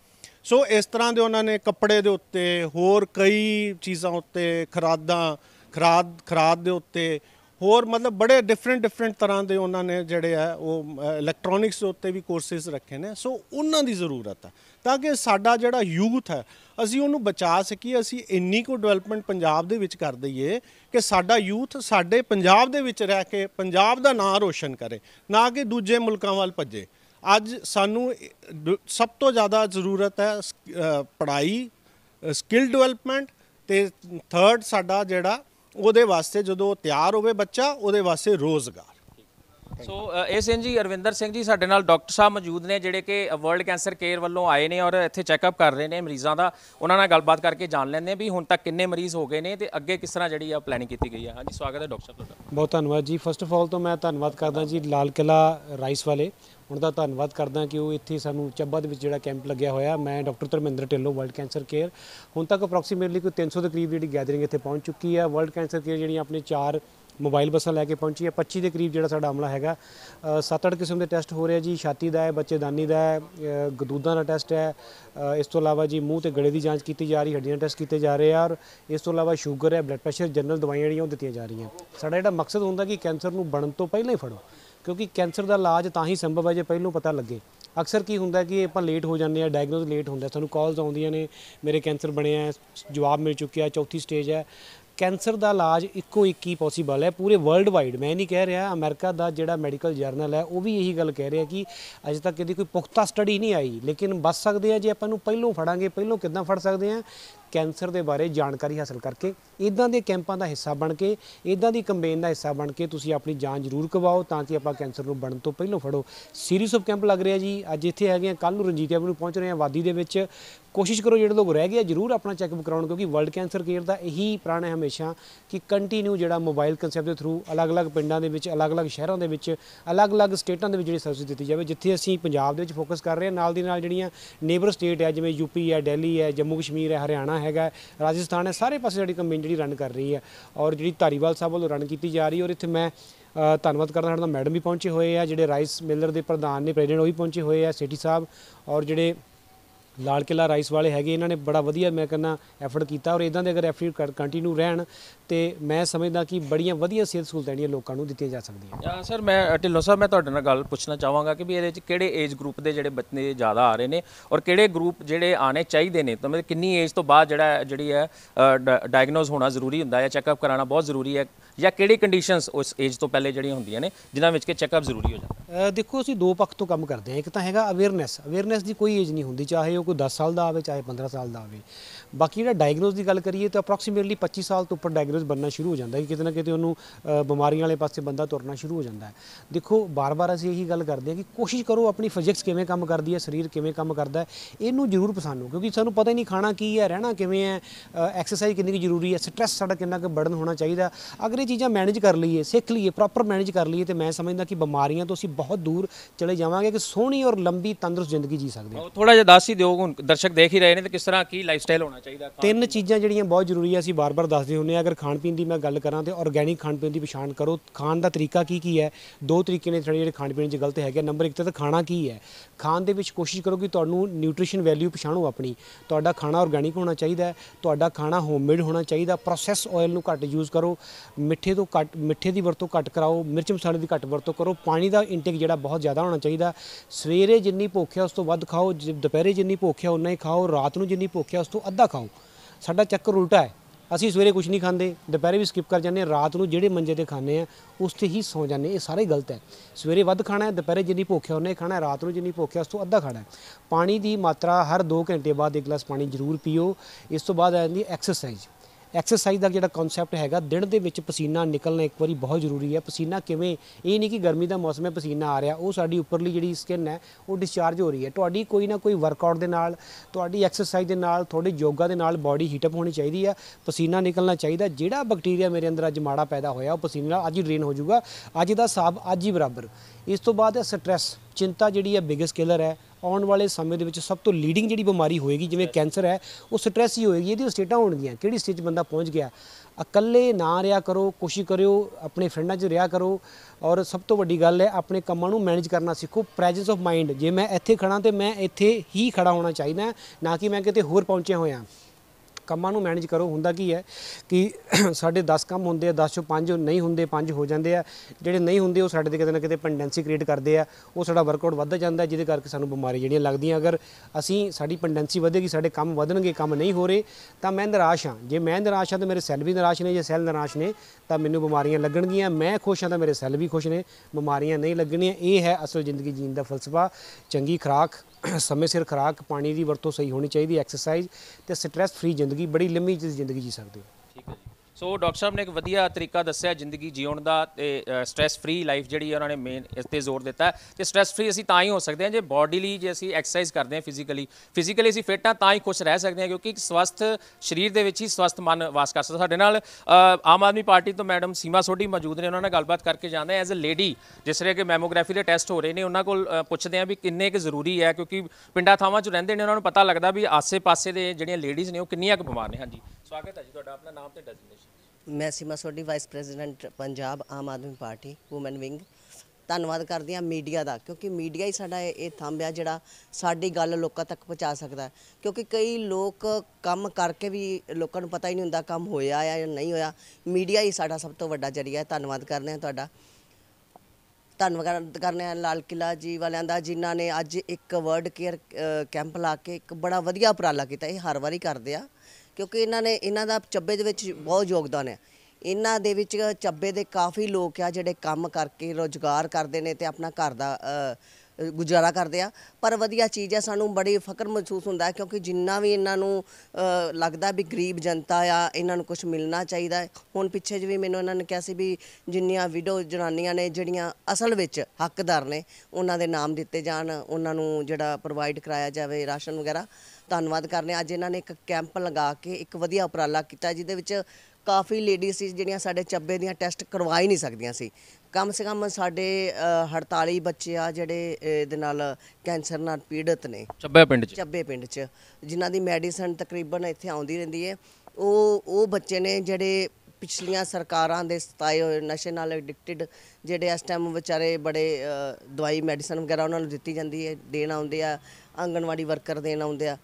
S2: ਸੋ ਇਸ ਤਰ੍ਹਾਂ ਦੇ ਉਹਨਾਂ ਨੇ ਕੱਪੜੇ ਦੇ ਉੱਤੇ ਹੋਰ ਕਈ ਚੀਜ਼ਾਂ ਉੱਤੇ ਖਰਾਦਾਂ ਖਰਾਦ ਖਰਾਦ ਦੇ ਉੱਤੇ ਹੋਰ ਮਤਲਬ ਬੜੇ ਡਿਫਰੈਂਟ ਡਿਫਰੈਂਟ ਤਰ੍ਹਾਂ ਦੇ ਉਹਨਾਂ ਨੇ ਜਿਹੜੇ ਆ ਉਹ ਇਲੈਕਟ੍ਰੋਨਿਕਸ ਦੇ ਉੱਤੇ ਵੀ ਕੋਰਸਸ ਰੱਖੇ ਨੇ ਸੋ ਉਹਨਾਂ ਦੀ ਜ਼ਰੂਰਤ ਹੈ ਤਾਂ ਕਿ ਸਾਡਾ ਜਿਹੜਾ ਯੂਥ ਹੈ ਅਸੀਂ ਉਹਨੂੰ ਬਚਾ ਸਕੀਏ ਅਸੀਂ ਇੰਨੀ ਕੋ ਡਿਵੈਲਪਮੈਂਟ ਪੰਜਾਬ ਦੇ ਵਿੱਚ ਕਰ ਦਈਏ ਕਿ ਸਾਡਾ ਯੂਥ ਸਾਡੇ ਪੰਜਾਬ ਦੇ ਵਿੱਚ ਰਹਿ ਕੇ ਪੰਜਾਬ ਦਾ ਨਾਂ ਰੋਸ਼ਨ ਕਰੇ ਨਾ ਕਿ ਦੂਜੇ ਮੁਲਕਾਂ ਵੱਲ ਭੱਜੇ ਅੱਜ ਸਾਨੂੰ ਸਭ ਤੋਂ ਜ਼ਿਆਦਾ ਜ਼ਰੂਰਤ ਹੈ ਪੜ੍ਹਾਈ ਸਕਿੱਲ ਡਿਵੈਲਪਮੈਂਟ ਤੇ ਥਰਡ ਸਾਡਾ ਜਿਹੜਾ ਉਹਦੇ ਵਾਸਤੇ ਜਦੋਂ ਤਿਆਰ ਹੋਵੇ ਬੱਚਾ ਉਹਦੇ ਵਾਸਤੇ ਰੋਜ਼ਗਾਰ
S1: ਸੋ ਇਹ ਸਿੰਘ ਜੀ ਅਰਵਿੰਦਰ ਸਿੰਘ ਜੀ ਸਾਡੇ ਨਾਲ ਡਾਕਟਰ ਸਾਹਿਬ ਮੌਜੂਦ ਨੇ ਜਿਹੜੇ ਕਿ ਵਰਲਡ ਕੈਂਸਰ ਕੇਅਰ ਵੱਲੋਂ ਆਏ ਨੇ ਔਰ ਇੱਥੇ ਚੈੱਕਅਪ ਕਰ ਰਹੇ ਨੇ ਮਰੀਜ਼ਾਂ ਦਾ ਉਹਨਾਂ ਨਾਲ ਗੱਲਬਾਤ ਕਰਕੇ ਜਾਣ ਲੈਂਦੇ ਵੀ ਹੁਣ ਤੱਕ ਕਿੰਨੇ ਮਰੀਜ਼ ਹੋ ਗਏ ਨੇ ਤੇ ਅੱਗੇ ਕਿਸ ਤਰ੍ਹਾਂ ਜਿਹੜੀ ਆ ਪਲੈਨਿੰਗ ਕੀਤੀ ਗਈ ਆ ਹਾਂਜੀ ਸਵਾਗਤ ਹੈ ਡਾਕਟਰ ਸਾਹਿਬ ਦਾ
S4: ਬਹੁਤ ਧੰਨਵਾਦ ਜੀ ਫਸਟ ਆਫ ਆਲ ਤੋਂ ਮੈਂ ਧੰਨਵਾਦ ਕਰਦਾ ਜੀ ਲਾਲ ਕਿਲਾ ਰਾਈਸ ਵਾਲੇ ਉਹਨਾਂ ਦਾ ਧੰਨਵਾਦ ਕਰਦਾ ਕਿ ਉਹ ਇੱਥੇ ਸਾਨੂੰ ਚੱਬਾ ਦੇ ਵਿੱਚ ਜਿਹੜਾ ਕੈਂਪ ਲੱਗਿਆ ਹੋਇਆ ਮੈਂ doctor Dharminder Dhillon world cancer care ਹੁਣ ਤੱਕ ਅਪਰੋਕਸੀਮੇਟਲੀ ਕੋਈ 300 ਦੇ ਕਰੀਬ ਜਿਹੜੀ ਗੈਦਰਿੰਗ ਇੱਥੇ ਪਹੁੰਚ ਚੁੱਕੀ ਹੈ ਵਰਲਡ ਕੈਂਸਰ ਕੇਅਰ ਜਿਹੜੀਆਂ ਆਪਣੇ ਚਾਰ ਮੋਬਾਈਲ ਬੱਸਾਂ ਲੈ ਕੇ ਪਹੁੰਚੀ ਹੈ 25 ਦੇ ਕਰੀਬ ਜਿਹੜਾ ਸਾਡਾ ਅਮਲਾ ਹੈਗਾ ਸੱਤ ਅੱਠ ਕਿਸਮ ਦੇ ਟੈਸਟ ਹੋ ਰਹੇ ਜੀ ਛਾਤੀ ਦਾ ਹੈ ਬੱਚੇਦਾਨੀ ਦਾ ਹੈ ਗਦੂਦਾਂ ਦਾ ਟੈਸਟ ਹੈ ਇਸ ਤੋਂ ਇਲਾਵਾ ਜੀ ਮੂੰਹ ਤੇ ਗਲੇ ਦੀ ਜਾਂਚ ਕੀਤੀ ਜਾ ਰਹੀ ਹੱਡੀਆਂ ਟੈਸਟ ਕੀਤੇ ਜਾ ਰਹੇ ਆ ਔਰ ਇਸ ਤੋਂ ਇਲਾਵਾ ਸ਼ੂਗਰ ਹੈ ਬਲੱਡ ਪ੍ਰੈਸ਼ਰ ਜਨਰਲ ਦਵਾਈਆਂ ਜਿਹੜੀਆਂ ਉਹ ਦਿੱਤੀਆਂ ਜਾ ਰਹੀਆਂ ਸਾਡਾ ਜਿਹੜਾ ਮਕਸਦ ਹੁੰਦਾ ਕਿ ਕੈਂਸਰ ਨੂੰ ਬਣਨ ਤੋਂ ਪਹਿਲਾਂ ਹੀ ਫੜੋ ਕਿਉਂਕਿ ਕੈਂਸਰ ਦਾ ਇਲਾਜ ਤਾਂ ਹੀ ਸੰਭਵ ਹੈ ਜੇ ਪਹਿਲੋਂ ਪਤਾ ਲੱਗੇ ਅਕਸਰ ਕੀ ਹੁੰਦਾ ਕਿ ਆਪਾਂ ਲੇਟ ਹੋ ਜਾਂਦੇ ਆ ਡਾਇਗਨੋਸ ਲੇਟ ਹੁੰਦਾ ਸਾਨੂੰ ਕਾਲਸ ਆਉਂਦੀਆਂ ਨੇ ਮੇਰੇ ਕੈਂਸਰ ਬਣਿਆ ਜਵਾਬ ਮਿਲ ਚੁੱਕਿਆ ਚੌਥੀ ਸਟੇਜ ਹੈ ਕੈਂਸਰ ਦਾ ਇਲਾਜ ਇੱਕੋ ਇੱਕ ਹੀ ਪੋਸੀਬਲ ਹੈ ਪੂਰੇ ਵਰਲਡ ਵਾਈਡ ਮੈਂ ਨਹੀਂ ਕਹਿ ਰਿਹਾ ਅਮਰੀਕਾ ਦਾ ਜਿਹੜਾ ਮੈਡੀਕਲ ਜਰਨਲ ਹੈ ਉਹ ਵੀ ਇਹੀ ਗੱਲ ਕਹਿ ਰਿਹਾ ਕਿ ਅਜੇ ਤੱਕ ਇਹਦੀ ਕੋਈ ਪੁਖਤਾ ਸਟੱਡੀ ਨਹੀਂ ਆਈ ਲੇਕਿਨ ਬਸ ਸਕਦੇ ਆ ਜੇ ਆਪਾਂ ਨੂੰ ਪਹਿਲੋਂ ਫੜਾਂਗੇ ਪਹਿਲੋਂ ਕਿੱਦਾਂ ਫੜ ਸਕਦੇ ਆ ਕੈਂਸਰ ਦੇ ਬਾਰੇ ਜਾਣਕਾਰੀ ਹਾਸਲ ਕਰਕੇ ਇਦਾਂ ਦੇ ਕੈਂਪਾਂ ਦਾ ਹਿੱਸਾ ਬਣ ਕੇ ਇਦਾਂ ਦੀ ਕੰਪੇਨ ਦਾ ਹਿੱਸਾ ਬਣ ਕੇ ਤੁਸੀਂ ਆਪਣੀ ਜਾਨ ਜ਼ਰੂਰ ਕਵਾਓ ਤਾਂ ਕਿ ਆਪਾਂ ਕੈਂਸਰ ਨੂੰ ਬਣਨ ਤੋਂ ਪਹਿਲੋਂ ਫੜੋ ਸੀਰੀਜ਼ ਆਫ ਕੈਂਪ ਲੱਗ ਰਿਹਾ ਜੀ ਅੱਜ ਇੱਥੇ ਹੈਗੇ ਆ ਕੱਲ ਨੂੰ ਰਣਜੀਤ ਨੂੰ ਪਹੁੰਚ ਰਹੇ ਆ ਵਾਦੀ ਦੇ ਵਿੱਚ ਕੋਸ਼ਿਸ਼ ਕਰੋ ਜਿਹੜੇ ਲੋਕ ਰਹਿ ਗਏ ਜਰੂਰ ਆਪਣਾ ਚੈੱਕਅਪ ਕਰਾਉਣ ਕਿਉਂਕਿ ਵਰਲਡ ਕੈਂਸਰ ਕੇਅਰ ਦਾ ਇਹੀ ਪ੍ਰਾਣ ਹੈ ਹਮੇਸ਼ਾ ਕਿ ਕੰਟੀਨਿਊ ਜਿਹੜਾ ਮੋਬਾਈਲ ਕਨਸੈਪਟ ਦੇ ਥਰੂ ਅਲੱਗ-ਅਲੱਗ ਪਿੰਡਾਂ ਦੇ ਵਿੱਚ ਅਲੱਗ-ਅਲੱਗ ਸ਼ਹਿਰਾਂ ਦੇ ਵਿੱਚ ਅਲੱਗ-ਅਲੱਗ ਸਟੇਟਾਂ ਦੇ ਵਿੱਚ ਜਿਹੜੀ ਸਰਵਿਸ ਦਿੱਤੀ ਜਾਵੇ ਜਿੱਥੇ ਅਸੀਂ ਪੰਜਾਬ ਦੇ ਵਿੱਚ ਫੋਕਸ ਕਰ ਰਹੇ ਹਾਂ ਨਾਲ ਦੀ ਨਾਲ ਜਿਹੜੀਆਂ ਨੇਬਰ ਸਟੇਟ ਹੈ ਜਿਵੇਂ ਯੂਪੀ ਹੈ ਦਿੱਲੀ ਹੈ ਜੰਮੂ ਕਸ਼ਮੀਰ ਹੈ ਹਰਿਆਣਾ ਹੈਗਾ ਰਾਜਸਥਾਨ ਹੈ ਸਾਰੇ ਪਾਸੇ ਜਿਹੜੀ ਕੰਪਨੀ ਜਿਹੜੀ ਰਨ ਕਰ ਰਹੀ ਹੈ ਔਰ ਜਿਹੜੀ ਧਾਰੀਵਾਲ ਸਾਹਿਬ ਵੱਲੋਂ ਰਨ ਕੀਤੀ ਜਾ ਰਹੀ ਔਰ ਇੱਥੇ ਮੈਂ ਧੰਨਵਾਦ ਕਰਦਾ ਸਾਡਾ ਮੈਡਮ ਵੀ ਪਹੁੰਚੇ ਹੋਏ ਆ ਜਿਹੜੇ ਰਾਈਸ ਮਿਲਰ ਦੇ ਪ੍ਰਧਾਨ ਨੇ ਪ੍ਰੈਜ਼ੀਡੈਂਟ ਉਹ ਵੀ ਪਹੁੰਚੇ ਹੋਏ ਆ ਸਿਟੀ ਸਾਹਿਬ ਔਰ ਜਿਹੜੇ ਲਾਲ ਕਿਲਾ ਰਾਈਸ ਵਾਲੇ ਹੈਗੇ ਇਹਨਾਂ ਨੇ ਬੜਾ ਵਧੀਆ ਮੈਂ ਕਹਿੰਦਾ ਐਫਰਟ ਕੀਤਾ ਔਰ ਇਦਾਂ ਦੇ ਅਗਰ ਐਫਰਟ ਕੰਟੀਨਿਊ ਰਹਿਣ ਤੇ ਮੈਂ ਸਮਝਦਾ ਕਿ ਬੜੀਆਂ ਵਧੀਆ ਸਿਹਤ ਸਹੂਲਤਾਂ ਜਿਹੜੀਆਂ ਲੋਕਾਂ ਨੂੰ ਦਿੱਤੀਆਂ ਜਾ ਸਕਦੀਆਂ
S1: ਆ ਸਰ ਮੈਂ ਢਿੱਲੋਂ ਸਾਹਿਬ ਮੈਂ ਤੁਹਾਡੇ ਨਾਲ ਗੱਲ ਪੁੱਛਣਾ ਚਾਹਾਂਗਾ ਕਿ ਵੀ ਇਹਦੇ ਵਿੱਚ ਕਿਹੜੇ ਏਜ ਗਰੁੱਪ ਦੇ ਜਿਹੜੇ ਬੱਚੇ ਜ਼ਿਆਦਾ ਆ ਰਹੇ ਨੇ ਔਰ ਕਿਹੜੇ ਗਰੁੱਪ ਜਿਹੜੇ ਆਨੇ ਚਾਹੀਦੇ ਨੇ ਤਾਂ ਮਤਲਬ ਕਿੰਨੀ ਏਜ ਤੋਂ ਬਾਅਦ ਜਿਹੜਾ ਜਿਹੜੀ ਹੈ ਡਾਇਗਨੋਸ ਹੋਣਾ ਜ਼ਰੂਰੀ ਹੁੰਦਾ ਹੈ ਚੈੱਕਅਪ ਕਰਾਉਣਾ ਬਹੁਤ ਜ਼ਰੂਰੀ ਹੈ ਜਾਂ ਕਿਹੜੀ ਕੰਡੀਸ਼ਨਸ ਉਸ ਏਜ ਤੋਂ ਪਹਿਲੇ ਜਿਹੜੀਆਂ ਹੁੰਦੀਆਂ ਨੇ ਜਿਨ੍ਹਾਂ ਵਿੱਚ ਕਿ ਚੈੱਕਅਪ ਜ਼ਰੂਰੀ ਹੋ
S4: ਜਾਂਦਾ ਦੇਖੋ ਅਸੀਂ ਦੋ ਪੱਖ ਤੋਂ ਕੰਮ ਕਰਦੇ ਹਾਂ ਇੱਕ ਤਾਂ ਹੈਗਾ ਅਵੇਅਰਨੈਸ ਅਵੇਅਰਨੈਸ ਦੀ ਕੋਈ ਏਜ ਨਹੀਂ ਹੁੰਦੀ ਚਾਹੇ ਉਹ ਕੋਈ 10 ਸਾਲ ਦਾ ਆਵੇ ਚਾਹੇ 15 ਸਾਲ ਦਾ ਆਵੇ ਬਾਕੀ ਜਿਹੜਾ ਡਾਇਗਨੋਸ ਦੀ ਗੱਲ ਕਰੀਏ ਤਾਂ ਅਪਰੋਕਸੀਮੇਟਲੀ 25 ਸਾਲ ਤੋਂ ਉੱਪਰ ਡਾਇਗਨੋਸ ਬੰਨਣਾ ਸ਼ੁਰੂ ਹੋ ਜਾਂਦਾ ਹੈ ਕਿਤੇ ਨਾ ਕਿਤੇ ਉਹਨੂੰ ਬਿਮਾਰੀਆਂ ਵਾਲੇ ਪਾਸੇ ਬੰਦਾ ਤੁਰਨਾ ਸ਼ੁਰੂ ਹੋ ਜਾਂਦਾ ਹੈ ਦੇਖੋ ਬਾਰ-ਬਾਰ ਅਸੀਂ ਇਹੀ ਗੱਲ ਕਰਦੇ ਹਾਂ ਕਿ ਕੋਸ਼ਿਸ਼ ਕਰੋ ਆਪਣੀ ਫਿਜ਼ਿਕਸ ਕਿਵੇਂ ਕੰਮ ਕਰਦੀ ਹੈ ਸਰੀਰ ਕਿਵੇਂ ਕੰਮ ਕਰਦਾ ਹੈ ਇਹਨੂੰ ਜ਼ਰੂਰ ਪਛਾਣੋ ਕਿਉਂਕਿ ਸਾਨੂੰ ਪਤਾ ਹੀ ਨਹੀਂ ਖਾਣਾ ਕੀ ਹੈ ਰਹਿਣਾ ਕਿਵੇਂ ਹੈ ਐਕਸਰਸਾਈਜ਼ ਕਿੰਨੀ ਕੁ ਜ਼ਰੂਰੀ ਹੈ ਸਟ्रेस ਸਾਡਾ ਕਿੰਨਾ ਕੁ ਬਰਡਨ ਹੋਣਾ ਚਾਹੀਦਾ ਅਗਰ ਇਹ ਚੀਜ਼ਾਂ ਮੈਨੇਜ ਕਰ ਲਈਏ ਸਿੱਖ ਲਈਏ ਪ੍ਰੋਪਰ ਮੈਨੇਜ ਕਰ ਲਈਏ ਤੇ ਮੈਂ ਸਮਝਦਾ ਕਿ ਬਿਮਾਰੀਆਂ ਤੋਂ ਅਸੀਂ ਬਹੁਤ ਦੂਰ ਚਲੇ ਜਾਵਾਂਗੇ ਕਿ ਸੋਹਣੀ ਔਰ ਲੰਬੀ ਤੰਦਰੁਸਤ ਜ਼ਿੰਦਗੀ ਜੀ ਸਕਦੇ ਹਾਂ
S1: ਥੋੜਾ ਜਿਹਾ ਦੱਸ ਹੀ ਦਿਓ ਦਰਸ਼ਕ ਦੇਖ ਹੀ ਰਹੇ ਨੇ ਤੇ ਕਿਸ ਤਰ੍ਹਾਂ ਕੀ ਲਾਈਫਸਟਾਈਲ ਹੋਣਾ ਹੋਣਾ ਚਾਹੀਦਾ
S4: ਤਿੰਨ ਚੀਜ਼ਾਂ ਜਿਹੜੀਆਂ ਬਹੁਤ ਜ਼ਰੂਰੀ ਆ ਅਸੀਂ ਬਾਰ-ਬਾਰ ਦੱਸਦੇ ਹੁੰਨੇ ਆ ਅਗਰ ਖਾਣ ਪੀਣ ਦੀ ਮੈਂ ਗੱਲ ਕਰਾਂ ਤੇ ਆਰਗੈਨਿਕ ਖਾਣ ਪੀਣ ਦੀ ਪਛਾਣ ਕਰੋ ਖਾਣ ਦਾ ਤਰੀਕਾ ਕੀ ਕੀ ਹੈ ਦੋ ਤਰੀਕੇ ਨੇ ਜਿਹੜੇ ਖਾਣ ਪੀਣ 'ਚ ਗਲਤ ਹੈਗੇ ਨੰਬਰ 1 ਤੇ ਤਾਂ ਖਾਣਾ ਕੀ ਹੈ ਖਾਣ ਦੇ ਵਿੱਚ ਕੋਸ਼ਿਸ਼ ਕਰੋ ਕਿ ਤੁਹਾਨੂੰ ਨਿਊਟ੍ਰੀਸ਼ਨ ਵੈਲਿਊ ਪਛਾਣੋ ਆਪਣੀ ਤੁਹਾਡਾ ਖਾਣਾ ਆਰਗੈਨਿਕ ਹੋਣਾ ਚਾਹੀਦਾ ਹੈ ਤੁਹਾਡਾ ਖਾਣਾ ਹੋਮਮੇਡ ਹੋਣਾ ਚਾਹੀਦਾ ਪ੍ਰੋਸੈਸ ਆਇਲ ਨੂੰ ਘੱਟ ਯੂਜ਼ ਕਰੋ ਮਿੱਠੇ ਤੋਂ ਘੱਟ ਮਿੱਠੇ ਦੀ ਵਰਤੋਂ ਘੱਟ ਕਰਾਓ ਮਿਰਚ ਮਸਾਲੇ ਦੀ ਘੱਟ ਵਰਤੋਂ ਕਰੋ ਪਾਣੀ ਦਾ ਇਨਟੇਕ ਜਿਹੜਾ ਬਹੁਤ ਜ਼ਿਆਦਾ ਹੋਣਾ ਚਾਹੀਦਾ ਸਵੇਰੇ ਜਿੰਨੀ ਭੁੱਖਿਆ ਉਸ ਤੋਂ ਵੱਧ ਖਾਓ ਦੁਪਹਿਰੇ ਜਿੰਨੀ ਭੁੱਖਿਆ ਉਨਾ ਹੀ ਖਾਓ ਰਾਤ ਨੂੰ ਜਿੰਨੀ ਭੁੱਖਿਆ ਉਸ ਤੋਂ ਅੱਧਾ ਖਾਓ ਸਾਡਾ ਚੱਕਰ ਉਲਟਾ ਹੈ ਅਸੀਂ ਸਵੇਰੇ ਕੁਝ ਨਹੀਂ ਖਾਂਦੇ ਦੁਪਹਿਰੇ ਵੀ ਸਕਿਪ ਕਰ ਜਾਂਦੇ ਆ ਰਾਤ ਨੂੰ ਜਿਹੜੇ ਮੰਜੇ ਤੇ ਖਾਂਦੇ ਆ ਉਸ ਤੇ ਹੀ ਸੌ ਜਾਂਦੇ ਇਹ ਸਾਰੇ ਗਲਤ ਹੈ ਸਵੇਰੇ ਵੱਧ ਖਾਣਾ ਹੈ ਦੁਪਹਿਰੇ ਜਿੰਨੀ ਭੁੱਖਿਆ ਉਹਨੇ ਖਾਣਾ ਰਾਤ ਨੂੰ ਜਿੰਨੀ ਭੁੱਖਿਆ ਉਸ ਤੋਂ ਅੱਧਾ ਖਾਣਾ ਹੈ ਪਾਣੀ ਦੀ ਮਾਤਰਾ ਹਰ 2 ਘੰਟੇ ਬਾਅਦ ਇੱਕ ਗਲਾਸ ਪਾਣੀ ਜ਼ਰੂਰ ਪੀਓ ਇਸ ਤੋਂ ਬਾਅਦ ਆ ਜਾਂਦੀ ਐਕਸਰਸਾਈਜ਼ ਐਕਸਰਸਾਈਜ਼ ਦਾ ਜਿਹੜਾ ਕਨਸੈਪਟ ਹੈਗਾ ਦਿਨ ਦੇ ਵਿੱਚ ਪਸੀਨਾ ਨਿਕਲਣਾ ਇੱਕ ਵਾਰੀ ਬਹੁਤ ਜ਼ਰੂਰੀ ਹੈ ਪਸੀਨਾ ਕਿਵੇਂ ਇਹ ਨਹੀਂ ਕਿ ਗਰਮੀ ਦਾ ਮੌਸਮ ਹੈ ਪਸੀਨਾ ਆ ਰਿਹਾ ਉਹ ਸਾਡੀ ਉੱਪਰਲੀ ਜਿਹੜੀ ਸਕਿਨ ਹੈ ਉਹ ਡਿਸਚਾਰਜ ਹੋ ਰਹੀ ਹੈ ਤੁਹਾਡੀ ਕੋਈ ਨਾ ਕੋਈ ਵਰਕਆਊਟ ਦੇ ਨਾਲ ਤੁਹਾਡੀ ਐਕਸਰਸਾਈਜ਼ ਦੇ ਨਾਲ ਤੁਹਾਡੇ ਯੋਗਾ ਦੇ ਨਾਲ ਬਾਡੀ ਹੀਟ ਅਪ ਹੋਣੀ ਚਾਹੀਦੀ ਹੈ ਪਸੀਨਾ ਨਿਕਲਣਾ ਚਾਹੀਦਾ ਜਿਹੜਾ ਬੈਕਟੀਰੀਆ ਮੇਰੇ ਅੰਦਰ ਅੱਜ ਮਾੜਾ ਪੈਦਾ ਹੋਇਆ ਉਹ ਪਸੀਨੇ ਨਾਲ ਅੱਜ ਹੀ ਡਰੇਨ ਹੋ ਜਾਊਗਾ ਅੱਜ ਦਾ ਸਾਬ ਅੱਜ ਹੀ ਬਰਾਬਰ ਇਸ ਤੋਂ ਬਾਅਦ ਹੈ ਸਟ੍ਰੈਸ ਚਿੰਤਾ ਜਿਹੜੀ ਹੈ ਬਿਗੇਸਟ ਕਿਲਰ ਹੈ ਆਉਣ ਵਾਲੇ ਸਮੇਂ ਦੇ ਵਿੱਚ ਸਭ ਤੋਂ ਲੀਡਿੰਗ ਜਿਹੜੀ ਬਿਮਾਰੀ ਹੋਏਗੀ ਜਿਵੇਂ ਕੈਂਸਰ ਹੈ ਉਹ ਸਟ੍ਰੈਸ ਹੀ ਹੋਏਗੀ ਇਹਦੀ ਸਟੇਟਾਂ ਹੋਣਗੀਆਂ ਕਿਹੜੀ ਸਟੇਜ ਬੰਦਾ ਪਹੁੰਚ ਗਿਆ ਇਕੱਲੇ ਨਾ ਰਿਆ ਕਰੋ ਕੋਸ਼ਿਸ਼ ਕਰਿਓ ਆਪਣੇ ਫਰੈਂਡਾਂ 'ਚ ਰਿਆ ਕਰੋ ਔਰ ਸਭ ਤੋਂ ਵੱਡੀ ਗੱਲ ਹੈ ਆਪਣੇ ਕੰਮਾਂ ਨੂੰ ਮੈਨੇਜ ਕਰਨਾ ਸਿੱਖੋ ਪ੍ਰੈਜੈਂਸ ਆਫ ਮਾਈਂਡ ਜੇ ਮੈਂ ਇੱਥੇ ਖੜਾ ਤੇ ਮੈਂ ਇੱਥੇ ਹੀ ਖੜਾ ਹੋਣਾ ਚਾਹੀਦਾ ਨਾ ਕਿ ਮੈਂ ਕਿਤੇ ਹੋਰ ਪਹੁੰਚਿਆ ਹੋਇਆ ਕੰਮਾਂ ਨੂੰ ਮੈਨੇਜ ਕਰੋ ਹੁੰਦਾ ਕੀ ਹੈ ਕਿ ਸਾਡੇ 10 ਕੰਮ ਹੁੰਦੇ ਆ 10 ਚੋਂ 5 ਨਹੀਂ ਹੁੰਦੇ 5 ਹੋ ਜਾਂਦੇ ਆ ਜਿਹੜੇ ਨਹੀਂ ਹੁੰਦੇ ਉਹ ਸਾਡੇ ਦੇ ਕਿਤੇ ਨਾ ਕਿਤੇ ਪੈਂਡੈਂਸੀ ਕ੍ਰੀਏਟ ਕਰਦੇ ਆ ਉਹ ਸਾਡਾ ਵਰਕਆਊਟ ਵੱਧ ਜਾਂਦਾ ਜਿਹਦੇ ਕਰਕੇ ਸਾਨੂੰ ਬਿਮਾਰੀ ਜਿਹੜੀਆਂ ਲੱਗਦੀਆਂ ਅਗਰ ਅਸੀਂ ਸਾਡੀ ਪੈਂਡੈਂਸੀ ਵਧੇਗੀ ਸਾਡੇ ਕੰਮ ਵਧਣਗੇ ਕੰਮ ਨਹੀਂ ਹੋ ਰਹੇ ਤਾਂ ਮੈਂ ਨਿਰਾਸ਼ ਹਾਂ ਜੇ ਮੈਂ ਨਿਰਾਸ਼ ਹਾਂ ਤਾਂ ਮੇਰੇ ਸੈੱਲ ਵੀ ਨਿਰਾਸ਼ ਨੇ ਜੇ ਸੈੱਲ ਨਿਰਾਸ਼ ਨੇ ਤਾਂ ਮੈਨੂੰ ਬਿਮਾਰੀਆਂ ਲੱਗਣਗੀਆਂ ਮੈਂ ਖੁਸ਼ ਹਾਂ ਤਾਂ ਮੇਰੇ ਸੈੱਲ ਵੀ ਖੁਸ਼ ਨੇ ਬਿਮਾਰੀਆਂ ਨਹੀਂ ਲੱਗਣੀਆਂ ਇਹ ਹੈ ਅਸਲ ਜ਼ਿੰਦਗੀ ਜੀਣ ਦਾ ਫਲਸਫਾ ਚੰਗੀ ਖੁਰਾਕ ਸਮੇਂ ਸਿਰ ਖਰਾਕ ਪਾਣੀ ਦੀ ਵਰਤੋਂ ਸਹੀ ਹੋਣੀ ਚਾਹੀਦੀ ਐਕਸਰਸਾਈਜ਼ ਤੇ ਸਟ੍ਰੈਸ ਫ੍ਰੀ ਜ਼ਿੰਦਗੀ ਬੜੀ ਲੰਮੀ ਜ਼ਿੰਦਗੀ ਜੀ ਸਕਦੇ ਹੋ
S1: ਸੋ ਡਾਕਟਰ ਸਾਹਿਬ ਨੇ ਇੱਕ ਵਧੀਆ ਤਰੀਕਾ ਦੱਸਿਆ ਜ਼ਿੰਦਗੀ ਜਿਉਣ ਦਾ ਤੇ ਸਟ्रेस ਫ੍ਰੀ ਲਾਈਫ ਜਿਹੜੀ ਉਹਨਾਂ ਨੇ ਮੇਨ ਇਸ ਤੇ ਜ਼ੋਰ ਦਿੱਤਾ ਤੇ ਸਟ्रेस ਫ੍ਰੀ ਅਸੀਂ ਤਾਂ ਹੀ ਹੋ ਸਕਦੇ ਹਾਂ ਜੇ ਬਾਡੀਲੀ ਜੇ ਅਸੀਂ ਐਕਸਰਸਾਈਜ਼ ਕਰਦੇ ਹਾਂ ਫਿਜ਼ੀਕਲੀ ਫਿਜ਼ੀਕਲੀ ਅਸੀਂ ਫਿਟ ਤਾਂ ਹੀ ਖੁਸ਼ ਰਹਿ ਸਕਦੇ ਹਾਂ ਕਿਉਂਕਿ ਇੱਕ ਸਵਸਥ ਸਰੀਰ ਦੇ ਵਿੱਚ ਹੀ ਸਵਸਥ ਮਨ ਵਾਸ ਕਰ ਸਕਦਾ ਸਾਡੇ ਨਾਲ ਆਮ ਆਦਮੀ ਪਾਰਟੀ ਤੋਂ ਮੈਡਮ ਸੀਮਾ ਸੋਢੀ ਮੌਜੂਦ ਨੇ ਉਹਨਾਂ ਨਾਲ ਗੱਲਬਾਤ ਕਰਕੇ ਜਾਂਦੇ ਐਜ਼ ਅ ਲੇਡੀ ਜਿਸ ਤਰ੍ਹਾਂ ਕਿ ਮੈਮੋਗ੍ਰਾਫੀ ਦੇ ਟੈਸਟ ਹੋ ਰਹੇ ਨੇ ਉਹਨਾਂ ਕੋਲ ਪੁੱਛਦੇ ਆ ਵੀ ਕਿੰਨੇ ਕਿ ਜ਼ਰੂਰੀ ਹੈ ਕਿਉਂਕਿ ਪਿੰਡਾਂ ਥਾਵਾਂ 'ਚ ਰਹਿੰਦੇ ਨੇ ਉਹਨਾਂ ਨੂੰ ਪਤਾ ਲੱਗਦਾ ਵੀ ਆਸੇ-ਪਾਸੇ ਦੇ ਜਿਹੜੀਆਂ ਲੇਡੀਜ਼ ਨੇ ਉਹ ਕਿੰਨੀਆਂ ਕੁ ਬਿਮਾਰ ਨੇ ਹਾਂਜੀ ਸਵਾਗਤ ਹੈ ਜੀ ਤੁਹਾਡਾ ਆਪਣਾ ਨਾਮ ਤੇ ਡੈਜ਼ਿਗਨੇਸ਼ਨ
S3: ਮੈਂ Seema Sodhi vice president Punjab Aam Aadmi Party women wing ਧੰਨਵਾਦ ਕਰਦੀ ਆ ਮੀਡੀਆ ਦਾ ਕਿਉਂਕਿ ਮੀਡੀਆ ਹੀ ਸਾਡਾ ਇਹ ਥੰਮ ਆ ਜਿਹੜਾ ਸਾਡੀ ਗੱਲ ਲੋਕਾਂ ਤੱਕ ਪਹੁੰਚਾ ਸਕਦਾ ਕਿਉਂਕਿ ਕਈ ਲੋਕ ਕੰਮ ਕਰਕੇ ਵੀ ਲੋਕਾਂ ਨੂੰ ਪਤਾ ਹੀ ਨਹੀਂ ਹੁੰਦਾ ਕੰਮ ਹੋਇਆ ਆ ਜਾਂ ਨਹੀਂ ਹੋਇਆ ਮੀਡੀਆ ਹੀ ਸਾਡਾ ਸਭ ਤੋਂ ਵੱਡਾ ਜਰੀਆ ਹੈ ਧੰਨਵਾਦ ਕਰਦੇ ਆ ਤੁਹਾਡਾ ਧੰਨਵਾਦ ਕਰਨੇ ਆ ਲਾਲ ਕਿਲਾ ਜੀ ਵਾਲਿਆਂ ਦਾ ਜਿਨ੍ਹਾਂ ਨੇ ਅੱਜ ਇੱਕ ਵਰਡ ਕੇਅਰ ਕੈਂਪ ਲਾ ਕੇ ਇੱਕ ਬੜਾ ਵਧੀਆ ਉਪਰਾਲਾ ਕੀਤਾ ਇਹ ਹਰ ਵਾਰੀ ਕਰਦੇ ਆ ਕਿਉਂਕਿ ਇਹਨਾਂ ਨੇ ਇਹਨਾਂ ਦਾ ਚੱਬੇ ਦੇ ਵਿੱਚ ਬਹੁਤ ਯੋਗਦਾਨ ਹੈ ਇਹਨਾਂ ਦੇ ਵਿੱਚ ਚੱਬੇ ਦੇ ਕਾਫੀ ਲੋਕ ਆ ਜਿਹੜੇ ਕੰਮ ਕਰਕੇ ਰੋਜ਼ਗਾਰ ਕਰਦੇ ਨੇ ਤੇ ਆਪਣਾ ਘਰ ਦਾ ਗੁਜ਼ਾਰਾ ਕਰਦੇ ਆ ਪਰ ਵਧੀਆ ਚੀਜ਼ ਹੈ ਸਾਨੂੰ ਬੜੀ ਫਕਰ ਮਹਿਸੂਸ ਹੁੰਦਾ ਕਿਉਂਕਿ ਜਿੰਨਾ ਵੀ ਇਹਨਾਂ ਨੂੰ ਲੱਗਦਾ ਵੀ ਗਰੀਬ ਜਨਤਾ ਆ ਇਹਨਾਂ ਨੂੰ ਕੁਝ ਮਿਲਣਾ ਚਾਹੀਦਾ ਹੁਣ ਪਿੱਛੇ ਜਿਵੇਂ ਮੈਨੂੰ ਇਹਨਾਂ ਨੇ ਕਿਹਾ ਸੀ ਵੀ ਜਿੰਨੀਆਂ ਵਿਡੋ ਜਨਾਨੀਆਂ ਨੇ ਜਿਹੜੀਆਂ ਅਸਲ ਵਿੱਚ ਹੱਕਦਾਰ ਨੇ ਉਹਨਾਂ ਦੇ ਨਾਮ ਦਿੱਤੇ ਜਾਣ ਉਹਨਾਂ ਨੂੰ ਜਿਹੜਾ ਪ੍ਰੋਵਾਈਡ ਕਰਾਇਆ ਜਾਵੇ ਰਾਸ਼ਨ ਵਗੈਰਾ ਧੰਨਵਾਦ ਕਰਨੇ ਅੱਜ ਇਹਨਾਂ ਨੇ ਇੱਕ ਕੈਂਪ ਲਗਾ ਕੇ ਇੱਕ ਵਧੀਆ ਉਪਰਾਲਾ ਕੀਤਾ ਜਿਹਦੇ ਵਿੱਚ ਕਾਫੀ ਲੇਡੀਜ਼ ਸੀ ਜਿਹੜੀਆਂ ਸਾਡੇ ਚੱਬੇ ਦੀਆਂ ਟੈਸਟ ਕਰਵਾ ਹੀ ਨਹੀਂ ਸਕਦੀਆਂ ਸੀ ਕਮ ਸੇ ਕਮ ਸਾਡੇ 48 ਬੱਚੇ ਆ ਜਿਹੜੇ ਇਹਦੇ ਨਾਲ ਕੈਂਸਰ ਨਾਲ ਪੀੜਤ ਨੇ ਚੱਬੇ ਪਿੰਡ 'ਚ ਚੱਬੇ ਪਿੰਡ 'ਚ ਜਿਨ੍ਹਾਂ ਦੀ ਮੈਡੀਸਨ ਤਕਰੀਬਨ ਇੱਥੇ ਆਉਂਦੀ ਰਹਿੰਦੀ ਹੈ ਉਹ ਉਹ ਬੱਚੇ ਨੇ ਜਿਹੜੇ ਪਿਛਲੀਆਂ ਸਰਕਾਰਾਂ ਦੇ ਸਤਾਏ ਹੋਏ ਨਸ਼ੇ ਨਾਲ ਐਡਿਕਟਡ ਜਿਹੜੇ ਇਸ ਟਾਈਮ ਵਿਚਾਰੇ ਬੜੇ ਦਵਾਈ ਮੈਡੀਸਨ ਵਗੈਰਾ ਉਹਨਾਂ ਨੂੰ ਦਿੱਤੀ ਜਾਂਦੀ ਹੈ ਦੇਣ ਆਉਂਦੇ ਆ ਆਂਗਣਵਾੜੀ ਵਰਕਰ ਦੇਣ ਆਉਂਦੇ ਆ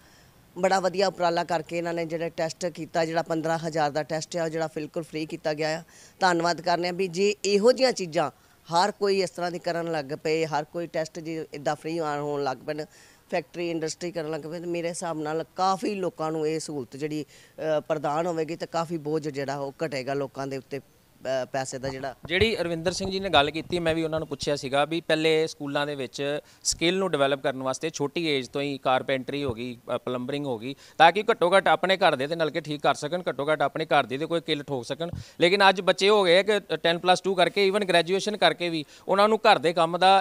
S3: ਬੜਾ ਵਧੀਆ ਉਪਰਾਲਾ ਕਰਕੇ ਇਹਨਾਂ ਨੇ ਜਿਹੜਾ ਟੈਸਟ ਕੀਤਾ ਜਿਹੜਾ 15000 ਦਾ ਟੈਸਟ ਹੈ ਉਹ ਜਿਹੜਾ ਬਿਲਕੁਲ ਫ੍ਰੀ ਕੀਤਾ ਗਿਆ ਹੈ ਧੰਨਵਾਦ ਕਰਨੇ ਆ ਵੀ ਜੇ ਇਹੋ ਜੀਆਂ ਚੀਜ਼ਾਂ ਹਰ ਕੋਈ ਇਸ ਤਰ੍ਹਾਂ ਦੀ ਕਰਨ ਲੱਗ ਪਏ ਹਰ ਕੋਈ ਟੈਸਟ ਜੀ ਇਦਾਂ ਫ੍ਰੀ ਹੋਣ ਲੱਗ ਪੈਣ ਫੈਕਟਰੀ ਇੰਡਸਟਰੀ ਕਰਨ ਲੱਗ ਪਏ ਤੇ ਮੇਰੇ ਹਿਸਾਬ ਨਾਲ ਕਾਫੀ ਲੋਕਾਂ ਨੂੰ ਇਹ ਸਹੂਲਤ ਜਿਹੜੀ ਪ੍ਰਦਾਨ ਹੋਵੇਗੀ ਤੇ ਕਾਫੀ ਬੋਝ ਜਿਹੜਾ ਉਹ ਘਟੇਗਾ ਲੋਕਾਂ ਦੇ ਉੱਤੇ ਪੈਸੇ ਦਾ ਜਿਹੜਾ
S1: ਜਿਹੜੀ ਅਰਵਿੰਦਰ ਸਿੰਘ ਜੀ ਨੇ ਗੱਲ ਕੀਤੀ ਮੈਂ ਵੀ ਉਹਨਾਂ ਨੂੰ ਪੁੱਛਿਆ ਸੀਗਾ ਵੀ ਪਹਿਲੇ ਸਕੂਲਾਂ ਦੇ ਵਿੱਚ ਸਕਿੱਲ ਨੂੰ ਡਿਵੈਲਪ ਕਰਨ ਵਾਸਤੇ ਛੋਟੀ ਏਜ ਤੋਂ ਹੀ ਕਾਰਪੈਂਟਰੀ ਹੋ ਗਈ ਪਲੰਬਰਿੰਗ ਹੋ ਗਈ ਤਾਂ ਕਿ ਘੱਟੋ ਘੱਟ ਆਪਣੇ ਘਰ ਦੇ ਤੇ ਨਲਕੇ ਠੀਕ ਕਰ ਸਕਣ ਘੱਟੋ ਘੱਟ ਆਪਣੇ ਘਰ ਦੇ ਤੇ ਕੋਈ ਕਿੱਲ ਠੋਕ ਸਕਣ ਲੇਕਿਨ ਅੱਜ ਬੱਚੇ ਹੋ ਗਏ ਕਿ 10 ਪਲੱਸ 2 ਕਰਕੇ ਈਵਨ ਗ੍ਰੈਜੂਏਸ਼ਨ ਕਰਕੇ ਵੀ ਉਹਨਾਂ ਨੂੰ ਘਰ ਦੇ ਕੰਮ ਦਾ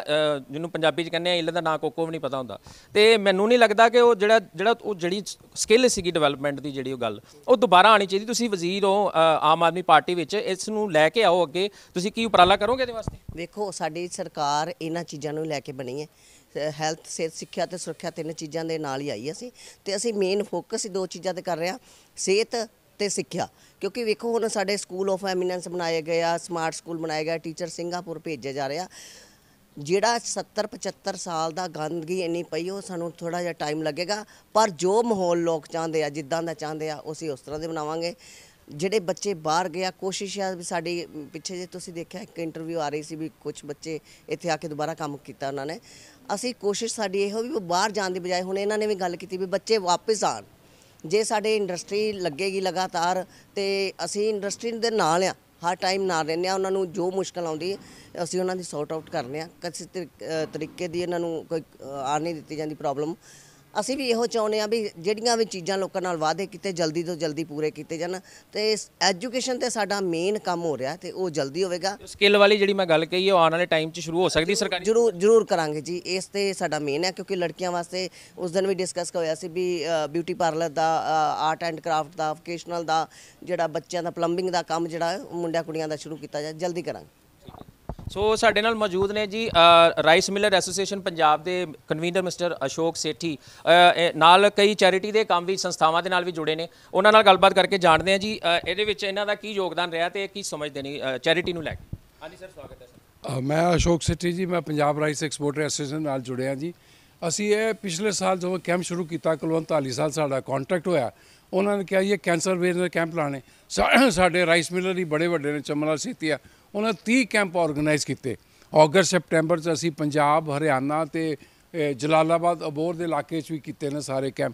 S1: ਜਿਹਨੂੰ ਪੰਜਾਬੀ ਚ ਕਹਿੰਦੇ ਆ ਇਲ ਦਾ ਨਾਂ ਕੋਕੋ ਵੀ ਨਹੀਂ ਪਤਾ ਹੁੰਦਾ ਤੇ ਮੈਨੂੰ ਨਹੀਂ ਲੱਗਦਾ ਕਿ ਉਹ ਜਿਹੜਾ ਜਿਹੜਾ ਉਹ ਜਿਹੜੀ ਸਕਿੱਲ ਸੀਗੀ ਡਿਵੈਲਪਮੈਂਟ ਦੀ ਜਿਹੜੀ ਉਹ ਗੱਲ ਉਹ ਦੁਬਾਰਾ ਆਣੀ ਚਾਹੀਦੀ ਤੁਸੀਂ ਵਜ਼ੀਰ ਹੋ ਆਮ ਆਦਮੀ ਪਾਰਟੀ ਵਿੱਚ ਇਸ ਨੂੰ ਲੈ ਕੇ ਆਓ ਅੱਗੇ ਤੁਸੀਂ ਕੀ ਉਪਰਾਲਾ ਕਰੋਗੇ ਇਹਦੇ ਵਾਸਤੇ
S3: ਵੇਖੋ ਸਾਡੀ ਸਰਕਾਰ ਇਹਨਾਂ ਚੀਜ਼ਾਂ ਨੂੰ ਲੈ ਕੇ ਬਣੀ ਹੈ ਹੈਲਥ ਸਿਹਤ ਸਿੱਖਿਆ ਤੇ ਸੁਰੱਖਿਆ ਤਿੰਨ ਚੀਜ਼ਾਂ ਦੇ ਨਾਲ ਹੀ ਆਈ ਅਸੀਂ ਤੇ ਅਸੀਂ ਮੇਨ ਫੋਕਸ ਦੋ ਚੀਜ਼ਾਂ ਤੇ ਕਰ ਰਹੇ ਹਾਂ ਸਿਹਤ ਤੇ ਸਿੱਖਿਆ ਕਿਉਂਕਿ ਵੇਖੋ ਹੁਣ ਸਾਡੇ ਸਕੂਲ ਆਫ ਐਮੀਨੈਂਸ ਬਣਾਏ ਗਏ ਆ ਸਮਾਰਟ ਸਕੂਲ ਬਣਾਏ ਗਏ ਟੀਚਰ ਸਿੰਗਾਪੁਰ ਭੇਜੇ ਜਾ ਰਹੇ ਆ ਜਿਹੜਾ 70 75 ਸਾਲ ਦਾ ਗੰਦਗੀ ਇੰਨੀ ਪਈ ਉਹ ਸਾਨੂੰ ਥੋੜਾ ਜਿਹਾ ਟਾਈਮ ਲੱਗੇਗਾ ਪਰ ਜੋ ਮਾਹੌਲ ਲੋਕ ਚਾਹੁੰਦੇ ਆ ਜਿੱਦਾਂ ਦਾ ਚਾਹੁੰਦੇ ਆ ਉਸੇ ਉਸ ਤਰ੍ਹਾਂ ਦੇ ਬਣਾਵਾਂਗੇ ਜਿਹੜੇ ਬੱਚੇ ਬਾਹਰ ਗਿਆ ਕੋਸ਼ਿਸ਼ ਆ ਵੀ ਸਾਡੇ ਪਿੱਛੇ ਜੇ ਤੁਸੀਂ ਦੇਖਿਆ ਇੱਕ ਇੰਟਰਵਿਊ ਆ ਰਹੀ ਸੀ ਵੀ ਕੁਝ ਬੱਚੇ ਇੱਥੇ ਆ ਕੇ ਦੁਬਾਰਾ ਕੰਮ ਕੀਤਾ ਉਹਨਾਂ ਨੇ ਅਸੀਂ ਕੋਸ਼ਿਸ਼ ਸਾਡੀ ਇਹੋ ਵੀ ਬਾਹਰ ਜਾਣ ਦੀ ਬਜਾਏ ਹੁਣ ਇਹਨਾਂ ਨੇ ਵੀ ਗੱਲ ਕੀਤੀ ਵੀ ਬੱਚੇ ਵਾਪਸ ਆਣ ਜੇ ਸਾਡੇ ਇੰਡਸਟਰੀ ਲੱਗੇਗੀ ਲਗਾਤਾਰ ਤੇ ਅਸੀਂ ਇੰਡਸਟਰੀ ਦੇ ਨਾਲ ਆ ਹਰ ਟਾਈਮ ਨਾਲ ਰਹਿੰਦੇ ਆ ਉਹਨਾਂ ਨੂੰ ਜੋ ਮੁਸ਼ਕਲ ਆਉਂਦੀ ਅਸੀਂ ਉਹਨਾਂ ਦੀ ਸੌਰਟ ਆਊਟ ਕਰਨੇ ਆ ਕਿਸੇ ਤਰੀਕੇ ਦੀ ਇਹਨਾਂ ਨੂੰ ਕੋਈ ਆ ਨਹੀਂ ਦਿੱਤੀ ਜਾਂਦੀ ਪ੍ਰੋਬਲਮ ਅਸੀਂ ਵੀ ਇਹੋ ਚਾਹੁੰਦੇ ਆ ਵੀ ਜਿਹੜੀਆਂ ਵੀ ਚੀਜ਼ਾਂ ਲੋਕਾਂ ਨਾਲ ਵਾਅਦੇ ਕੀਤੇ ਜਲਦੀ ਤੋਂ ਜਲਦੀ ਪੂਰੇ ਕੀਤੇ ਜਾਣ ਤੇ ਐਜੂਕੇਸ਼ਨ ਤੇ ਸਾਡਾ ਮੇਨ ਕੰਮ ਹੋ ਰਿਹਾ ਤੇ ਉਹ ਜਲਦੀ ਹੋਵੇਗਾ ਸਕਿੱਲ ਵਾਲੀ ਜਿਹੜੀ ਮੈਂ ਗੱਲ ਕਹੀ ਉਹ ਆਉਣ ਵਾਲੇ ਟਾਈਮ 'ਚ ਸ਼ੁਰੂ ਹੋ ਸਕਦੀ ਸਰਕਾਰੀ ਜਰੂਰ ਜਰੂਰ ਕਰਾਂਗੇ ਜੀ ਇਸ ਤੇ ਸਾਡਾ ਮੇਨ ਹੈ ਕਿਉਂਕਿ ਲੜਕੀਆਂ ਵਾਸਤੇ ਉਸ ਦਿਨ ਵੀ ਡਿਸਕਸ ਹੋਇਆ ਸੀ ਵੀ ਬਿਊਟੀ ਪਾਰਲਰ ਦਾ ਆਰਟ ਐਂਡ ਕਰਾਫਟ ਦਾ ਵੋਕੇਸ਼ਨਲ ਦਾ ਜਿਹੜਾ ਬੱਚਿਆਂ ਦਾ ਪਲੰਬਿੰਗ ਦਾ ਕੰਮ ਜਿਹੜਾ ਮੁੰਡਿਆਂ ਕੁੜੀਆਂ ਦਾ ਸ਼ੁਰੂ ਕੀਤਾ ਜਾਏ ਜਲਦੀ ਕਰਾਂਗੇ
S1: ਸੋ ਸਾਡੇ ਨਾਲ ਮੌਜੂਦ ਨੇ ਜੀ ਰਾਈਸ ਮਿਲਰ ਐਸੋਸੀਏਸ਼ਨ ਪੰਜਾਬ ਦੇ ਕਨਵੀਨਰ ਮਿਸਟਰ ਅਸ਼ੋਕ ਸੇਠੀ ਨਾਲ ਕਈ ਚੈਰਿਟੀ ਦੇ ਕੰਮ ਵੀ ਸੰਸਥਾਵਾਂ ਦੇ ਨਾਲ ਵੀ ਜੁੜੇ ਨੇ ਉਹਨਾਂ ਨਾਲ ਗੱਲਬਾਤ ਕਰਕੇ ਜਾਣਦੇ ਆ ਜੀ ਇਹਦੇ ਵਿੱਚ ਇਹਨਾਂ ਦਾ ਕੀ ਯੋਗਦਾਨ ਰਿਹਾ ਤੇ ਕੀ ਸਮਝਦੇ ਨੇ ਚੈਰਿਟੀ ਨੂੰ ਲੈ ਕੇ ਹਾਂਜੀ ਸਰ ਸਵਾਗਤ ਹੈ
S5: ਸਰ ਮੈਂ ਅਸ਼ੋਕ ਸੇਠੀ ਜੀ ਮੈਂ ਪੰਜਾਬ ਰਾਈਸ ਐਕਸਪੋਰਟਰ ਐਸੋਸੀਏਸ਼ਨ ਨਾਲ ਜੁੜਿਆ ਜੀ ਅਸੀਂ ਇਹ ਪਿਛਲੇ ਸਾਲ ਜਦੋਂ ਕੈਂਪ ਸ਼ੁਰੂ ਕੀਤਾ ਕੁਲਵੰਤ ਹਾਲੀ ਸਾਲ ਸਾਡਾ ਕੰਟਰੈਕਟ ਹੋਇਆ ਉਹਨਾਂ ਨੇ ਕਿਹਾ ਇਹ ਕੈਂਸਰ ਵੇਰਨਰ ਕੈਂਪ ਲਾਣੇ ਸਾਡੇ ਰਾਈਸ ਮਿਲਰ ਹੀ ਬੜੇ ਵੱਡੇ ਨੇ ਚਮਲਾ ਸੀਤੀਆ ਉਹਨਾਂ 30 ਕੈਂਪ ਆਰਗੇਨਾਈਜ਼ ਕੀਤੇ ਅਗਸਤ ਸੈਪਟੈਂਬਰ 'ਚ ਅਸੀਂ ਪੰਜਾਬ ਹਰਿਆਣਾ ਤੇ ਜਲਾਲਾਬਾਦ ਅਬੋਰ ਦੇ ਇਲਾਕੇ 'ਚ ਵੀ ਕੀਤੇ ਨੇ ਸਾਰੇ ਕੈਂਪ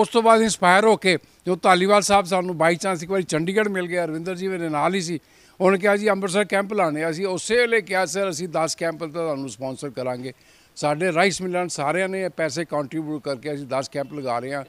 S5: ਉਸ ਤੋਂ ਬਾਅਦ ਇਨਸਪਾਇਰ ਹੋ ਕੇ ਜੋ ਤਾਲੀਵਾਲ ਸਾਹਿਬ ਸਾਨੂੰ ਬਾਈ ਚਾਂਸ ਇੱਕ ਵਾਰੀ ਚੰਡੀਗੜ੍ਹ ਮਿਲ ਗਿਆ ਅਰਵਿੰਦਰ ਜੀ ਮੇਰੇ ਨਾਲ ਹੀ ਸੀ ਉਹਨੇ ਕਿਹਾ ਜੀ ਅੰਮ੍ਰਿਤਸਰ ਕੈਂਪ ਲਾਣੇ ਅਸੀਂ ਉਸੇ ਵੇਲੇ ਕਿਹਾ ਸਰ ਅਸੀਂ 10 ਕੈਂਪ ਤੁਹਾਨੂੰ ਸਪਾਂਸਰ ਕਰਾਂਗੇ ਸਾਡੇ ਰਾਈਸ ਮਿਲਣ ਸਾਰਿਆਂ ਨੇ ਪੈਸੇ ਕੰਟਰੀਬਿਊਟ ਕਰਕੇ ਅਸੀਂ 10 ਕੈਂਪ ਲਗਾ ਰਹੇ ਹਾਂ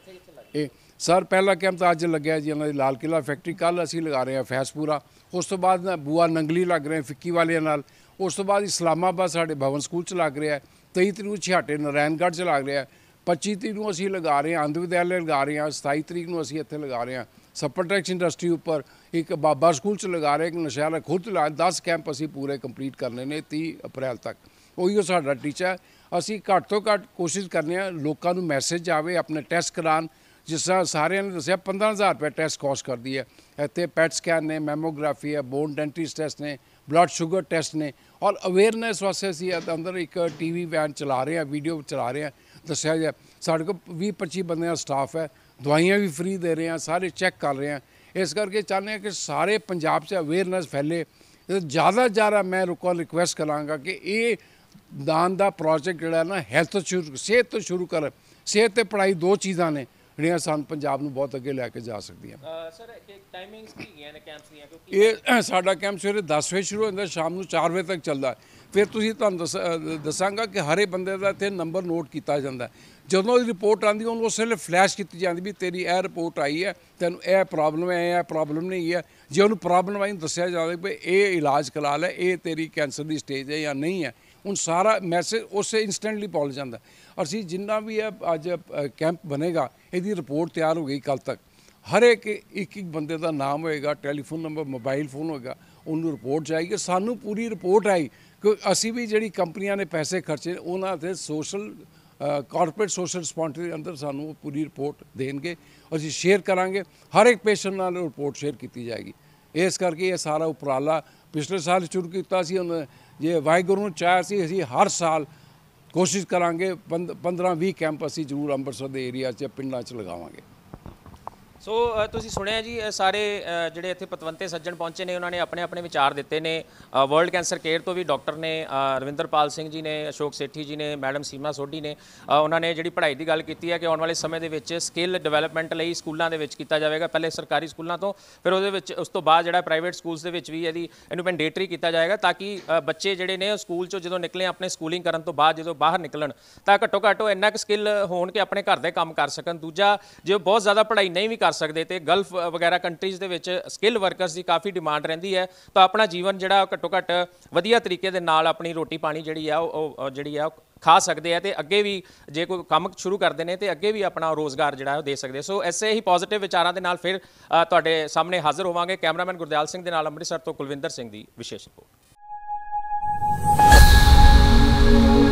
S5: ਇਹ ਸਰ ਪਹਿਲਾ ਕੈਂਪ ਤਾਂ ਅੱਜ ਲੱਗਿਆ ਜੀ ਉਹਨਾਂ ਦੀ ਲਾਲ ਕਿਲਾ ਫੈਕਟਰੀ ਕੱਲ ਅਸੀਂ ਲਗਾ ਰਹੇ ਹਾਂ ਫੈਸਪੂਰਾ ਉਸ ਤੋਂ ਬਾਅਦ ਬੂਆ ਨੰਗਲੀ ਲੱਗ ਰਹੇ ਫਿੱਕੀ ਵਾਲਿਆਂ ਨਾਲ ਉਸ ਤੋਂ ਬਾਅਦ ਇਸਲਾਮਾਬਾਦ ਸਾਡੇ ਭਵਨ ਸਕੂਲ ਚ ਲੱਗ ਰਿਹਾ 23 ਤਰੀਕ ਨੂੰ ਛਾਟੇ ਨਰੈਨਗੜ੍ਹ ਚ ਲੱਗ ਰਿਹਾ 25 ਤਰੀਕ ਨੂੰ ਅਸੀਂ ਲਗਾ ਰਹੇ ਹਾਂ ਅੰਧ ਵਿਦਿਆਲੇ ਲਗਾ ਰਹੇ ਹਾਂ 27 ਤਰੀਕ ਨੂੰ ਅਸੀਂ ਇੱਥੇ ਲਗਾ ਰਹੇ ਹਾਂ ਸਪਰਟੈਕਸ ਇੰਡਸਟਰੀ ਉੱਪਰ ਇੱਕ ਬਾਬਾ ਸਕੂਲ ਚ ਲਗਾ ਰਹੇ ਇੱਕ ਨਸ਼ਿਆਲਾ ਖੁਦ ਲਾ 10 ਕੈਂਪ ਅਸੀਂ ਪੂਰੇ ਕੰਪਲੀਟ ਕਰਨੇ ਨੇ 30 ਅਪ੍ਰੈਲ ਤੱਕ ਉਹੀ ਸਾਡਾ ਟੀਚਾ ਅਸੀਂ ਘੱਟ ਤੋਂ ਘੱਟ ਕੋਸ਼ਿਸ਼ ਕਰਨੇ ਆ ਲੋਕਾਂ ਨੂੰ ਮੈਸੇਜ ਆਵੇ ਆਪਣੇ ਟੈਸਟ ਕਰਾਣ ਜਿਸ ਤਰ੍ਹਾਂ ਸਾਰਿਆਂ ਨੇ ਦੱਸਿਆ 15000 ਰੁਪਏ ਟੈਸਟ ਕਾਸਟ ਕਰਦੀ ਹੈ ਇੱਥੇ ਪੈਟ ਸਕੈਨ ਨੇ ਮੈਮੋਗ੍ਰਾਫੀ ਹੈ ਬੋਨ ਡੈਂਟਿਸਟ ਟੈਸਟ ਨੇ ਬਲੱਡ ਸ਼ੂਗਰ ਟੈਸਟ ਨੇ ਔਰ ਅਵੇਅਰਨੈਸ ਵਾਸਤੇ ਅਸੀਂ ਅੰਦਰ ਇੱਕ ਟੀਵੀ ਵੈਨ ਚਲਾ ਰਹੇ ਆ ਵੀਡੀਓ ਚਲਾ ਰਹੇ ਆ ਦੱਸਿਆ ਜਾ ਸਾਡੇ ਕੋਲ 20 25 ਬੰਦੇ ਦਾ ਸਟਾਫ ਹੈ ਦਵਾਈਆਂ ਵੀ ਫ੍ਰੀ ਦੇ ਰਹੇ ਆ ਸਾਰੇ ਚੈੱਕ ਕਰ ਰਹੇ ਆ ਇਸ ਕਰਕੇ ਚਾਹੁੰਦੇ ਆ ਕਿ ਸਾਰੇ ਪੰਜਾਬ 'ਚ ਅਵੇਅਰਨੈਸ ਫੈਲੇ ਜ਼ਿਆਦਾ ਜ਼ਿਆਦਾ ਮੈਂ ਰੁਕੋ ਰਿਕੁਐਸਟ ਕਰਾਂਗਾ ਕਿ ਇਹ ਦਾਨ ਦਾ ਪ੍ਰੋਜੈਕਟ ਜਿਹੜਾ ਨਾ ਹੈਲਥ ਤੋਂ ਸਿਹਤ ਤੋਂ ਸ਼ੁਰੂ ਕਰ ਸਿਹਤ ਤੇ ਪੜਾਈ ਦੋ ਚੀਜ਼ਾਂ ਨੇ ਜਿਹੜੀਆਂ ਸਾਨੂੰ ਪੰਜਾਬ ਨੂੰ ਬਹੁਤ ਅੱਗੇ ਲੈ ਕੇ ਜਾ ਸਕਦੀਆਂ ਸਰ ਟਾਈਮਿੰਗਸ ਕੀ ਹੈਗੀਆਂ ਨੇ ਕੈਂਪਸ ਦੀਆਂ ਕਿਉਂਕਿ ਇਹ ਸਾਡਾ ਕੈਂਪ ਸਵੇਰੇ 10 ਵਜੇ ਸ਼ੁਰੂ ਹੁੰਦਾ ਸ਼ਾਮ ਨੂੰ 4 ਵਜੇ ਤੱਕ ਚੱਲਦਾ ਫਿਰ ਤੁਸੀਂ ਤੁਹਾਨੂੰ ਦੱਸਾਂਗਾ ਕਿ ਹਰੇ ਬੰਦੇ ਦਾ ਇੱਥੇ ਨੰਬਰ ਨੋਟ ਕੀਤਾ ਜਾਂਦਾ ਜਦੋਂ ਇਹ ਰਿਪੋਰਟ ਆਂਦੀ ਉਹਨੂੰ ਉਸੇ ਵੇਲੇ ਫਲੈਸ਼ ਕੀਤੀ ਜਾਂਦੀ ਵੀ ਤੇਰੀ ਇਹ ਰਿਪੋਰਟ ਆਈ ਹੈ ਤੈਨੂੰ ਇਹ ਪ੍ਰੋਬਲਮ ਹੈ ਇਹ ਪ੍ਰੋਬਲਮ ਨਹੀਂ ਹੈ ਜੇ ਉਹਨੂੰ ਪ੍ਰੋਬਲਮ ਆਈ ਦੱਸਿਆ ਜਾਂਦਾ ਕਿ ਇਹ ਇਲਾਜ ਕਰਾ ਲੈ ਇਹ ਤੇਰੀ ਕੈਂਸਰ ਦੀ ਸਟੇਜ ਹੈ ਜਾਂ ਨਹੀਂ ਹੈ ਹੁਣ ਸਾਰਾ ਮੈਸੇਜ ਉਸੇ ਇਨਸਟੈਂਟਲੀ ਪਹੁੰਚ ਜਾਂਦਾ ਸੀ ਜਿੰਨਾ ਵੀ ਹੈ ਅੱਜ ਕੈਂਪ ਬਣੇਗਾ ਇਹਦੀ ਰਿਪੋਰਟ ਤਿਆਰ ਹੋ ਗਈ ਕੱਲ ਤੱਕ ਹਰ ਇੱਕ ਇੱਕ ਇੱਕ ਬੰਦੇ ਦਾ ਨਾਮ ਹੋਏਗਾ ਟੈਲੀਫੋਨ ਨੰਬਰ ਮੋਬਾਈਲ ਫੋਨ ਹੋਏਗਾ ਉਹਨੂੰ ਰਿਪੋਰਟ ਜਾਏਗੀ ਸਾਨੂੰ ਪੂਰੀ ਰਿਪੋਰਟ ਆਈ ਕਿ ਅਸੀਂ ਵੀ ਜਿਹੜੀ ਕੰਪਨੀਆਂ ਨੇ ਪੈਸੇ ਖਰਚੇ ਉਹਨਾਂ ਤੇ ਸੋਸ਼ਲ ਕਾਰਪੋਰੇਟ ਸੋਸ਼ਲ ਰਿਸਪੌਂਸਿਬਿਲਟੀ ਅੰਦਰ ਸਾਨੂੰ ਪੂਰੀ ਰਿਪੋਰਟ ਦੇਣਗੇ ਅਸੀਂ ਸ਼ੇਅਰ ਕਰਾਂਗੇ ਹਰ ਇੱਕ ਪੇਸ਼ੈਂਟ ਨਾਲ ਰਿਪੋਰਟ ਸ਼ੇਅਰ ਕੀਤੀ ਜਾਏਗੀ ਇਸ ਕਰਕੇ ਇਹ ਸਾਰਾ ਉਪਰਾਲਾ ਪਿਛਲੇ ਸਾਲ ਸ਼ੁਰੂ ਕੀਤਾ ਸੀ ਉਹਨੇ ਜੇ ਵਾਹਿਗੁਰੂ ਨੂੰ ਚਾਹਿਆ ਸੀ ਅਸੀਂ ਹਰ ਸਾਲ ਕੋਸ਼ਿਸ਼ ਕਰਾਂਗੇ 15 20 ਕੈਂਪ ਅਸੀਂ ਜ਼ਰੂਰ ਅੰਮ੍ਰਿਤਸਰ ਦੇ ਏਰੀਆ 'ਚ ਪਿੰਡਾਂ 'ਚ ਲਗਾਵਾਂਗੇ
S1: ਸੋ ਤੁਸੀਂ ਸੁਣਿਆ ਜੀ ਸਾਰੇ ਜਿਹੜੇ ਇੱਥੇ ਪਤਵੰਤੇ ਸੱਜਣ ਪਹੁੰਚੇ ਨੇ ਉਹਨਾਂ ਨੇ ਆਪਣੇ ਆਪਣੇ ਵਿਚਾਰ ਦਿੱਤੇ ਨੇ ਵਰਲਡ ਕੈਂਸਰ ਕੇਅਰ ਤੋਂ ਵੀ ਡਾਕਟਰ ਨੇ ਰਵਿੰਦਰਪਾਲ ਸਿੰਘ ਜੀ ਨੇ ਅਸ਼ੋਕ ਸੇਠੀ ਜੀ ਨੇ ਮੈਡਮ ਸੀਮਾ ਸੋਢੀ ਨੇ ਉਹਨਾਂ ਨੇ ਜਿਹੜੀ ਪੜ੍ਹਾਈ ਦੀ ਗੱਲ ਕੀਤੀ ਹੈ ਕਿ ਆਉਣ ਵਾਲੇ ਸਮੇਂ ਦੇ ਵਿੱਚ ਸਕਿੱਲ ਡਿਵੈਲਪਮੈਂਟ ਲਈ ਸਕੂਲਾਂ ਦੇ ਵਿੱਚ ਕੀਤਾ ਜਾਵੇਗਾ ਪਹਿਲੇ ਸਰਕਾਰੀ ਸਕੂਲਾਂ ਤੋਂ ਫਿਰ ਉਹਦੇ ਵਿੱਚ ਉਸ ਤੋਂ ਬਾਅਦ ਜਿਹੜਾ ਪ੍ਰਾਈਵੇਟ ਸਕੂਲਸ ਦੇ ਵਿੱਚ ਵੀ ਇਹਦੀ ਇਹਨੂੰ ਮੈਂਡੇਟਰੀ ਕੀਤਾ ਜਾਏਗਾ ਤਾਂ ਕਿ ਬੱਚੇ ਜਿਹੜੇ ਨੇ ਸਕੂਲ ਚੋਂ ਜਦੋਂ ਨਿਕਲੇ ਆਪਣੇ ਸਕੂਲਿੰਗ ਕਰਨ ਤੋਂ ਬਾਅਦ ਜਦੋਂ ਬਾਹਰ ਨਿਕਲਣ ਤਾਂ ਘੱਟੋ ਘੱਟ ਉਹ ਇੰਨਾ ਕੁ ਸਕਿੱਲ ਹੋਣ ਕਿ ਆਪਣੇ ਘਰ ਦੇ ਕੰਮ ਕਰ ਸਕਣ ਦੂਜਾ ਜੇ ਬਹੁਤ ਜ਼ਿਆਦਾ ਪੜ੍ਹਾਈ ਨਹੀਂ ਵੀ ਕਰ ਕਰ ਸਕਦੇ ਤੇ ਗਲਫ ਵਗੈਰਾ ਕੰਟਰੀਜ਼ ਦੇ ਵਿੱਚ ਸਕਿੱਲ ਵਰਕਰਸ ਦੀ ਕਾਫੀ ਡਿਮਾਂਡ ਰਹਿੰਦੀ ਹੈ ਤਾਂ ਆਪਣਾ ਜੀਵਨ ਜਿਹੜਾ ਘੱਟੋ ਘੱਟ ਵਧੀਆ ਤਰੀਕੇ ਦੇ ਨਾਲ ਆਪਣੀ ਰੋਟੀ ਪਾਣੀ ਜਿਹੜੀ ਆ ਉਹ ਜਿਹੜੀ ਆ ਖਾ ਸਕਦੇ ਆ ਤੇ ਅੱਗੇ ਵੀ ਜੇ ਕੋਈ ਕੰਮ ਸ਼ੁਰੂ ਕਰਦੇ ਨੇ ਤੇ ਅੱਗੇ ਵੀ ਆਪਣਾ ਰੋਜ਼ਗਾਰ ਜਿਹੜਾ ਉਹ ਦੇ ਸਕਦੇ ਸੋ ਐਸੇ ਹੀ ਪੋਜ਼ਿਟਿਵ ਵਿਚਾਰਾਂ ਦੇ ਨਾਲ ਫਿਰ ਤੁਹਾਡੇ ਸਾਹਮਣੇ ਹਾਜ਼ਰ ਹੋਵਾਂਗੇ ਕੈਮਰਾਮੈਨ ਗੁਰਦਿਆਲ ਸਿੰਘ ਦੇ ਨਾਲ ਅੰਮ੍ਰਿਤਸਰ ਤੋਂ ਕੁਲਵਿੰਦਰ ਸਿੰਘ ਦੀ ਵਿਸ਼ੇਸ਼ ਰਿਪੋਰਟ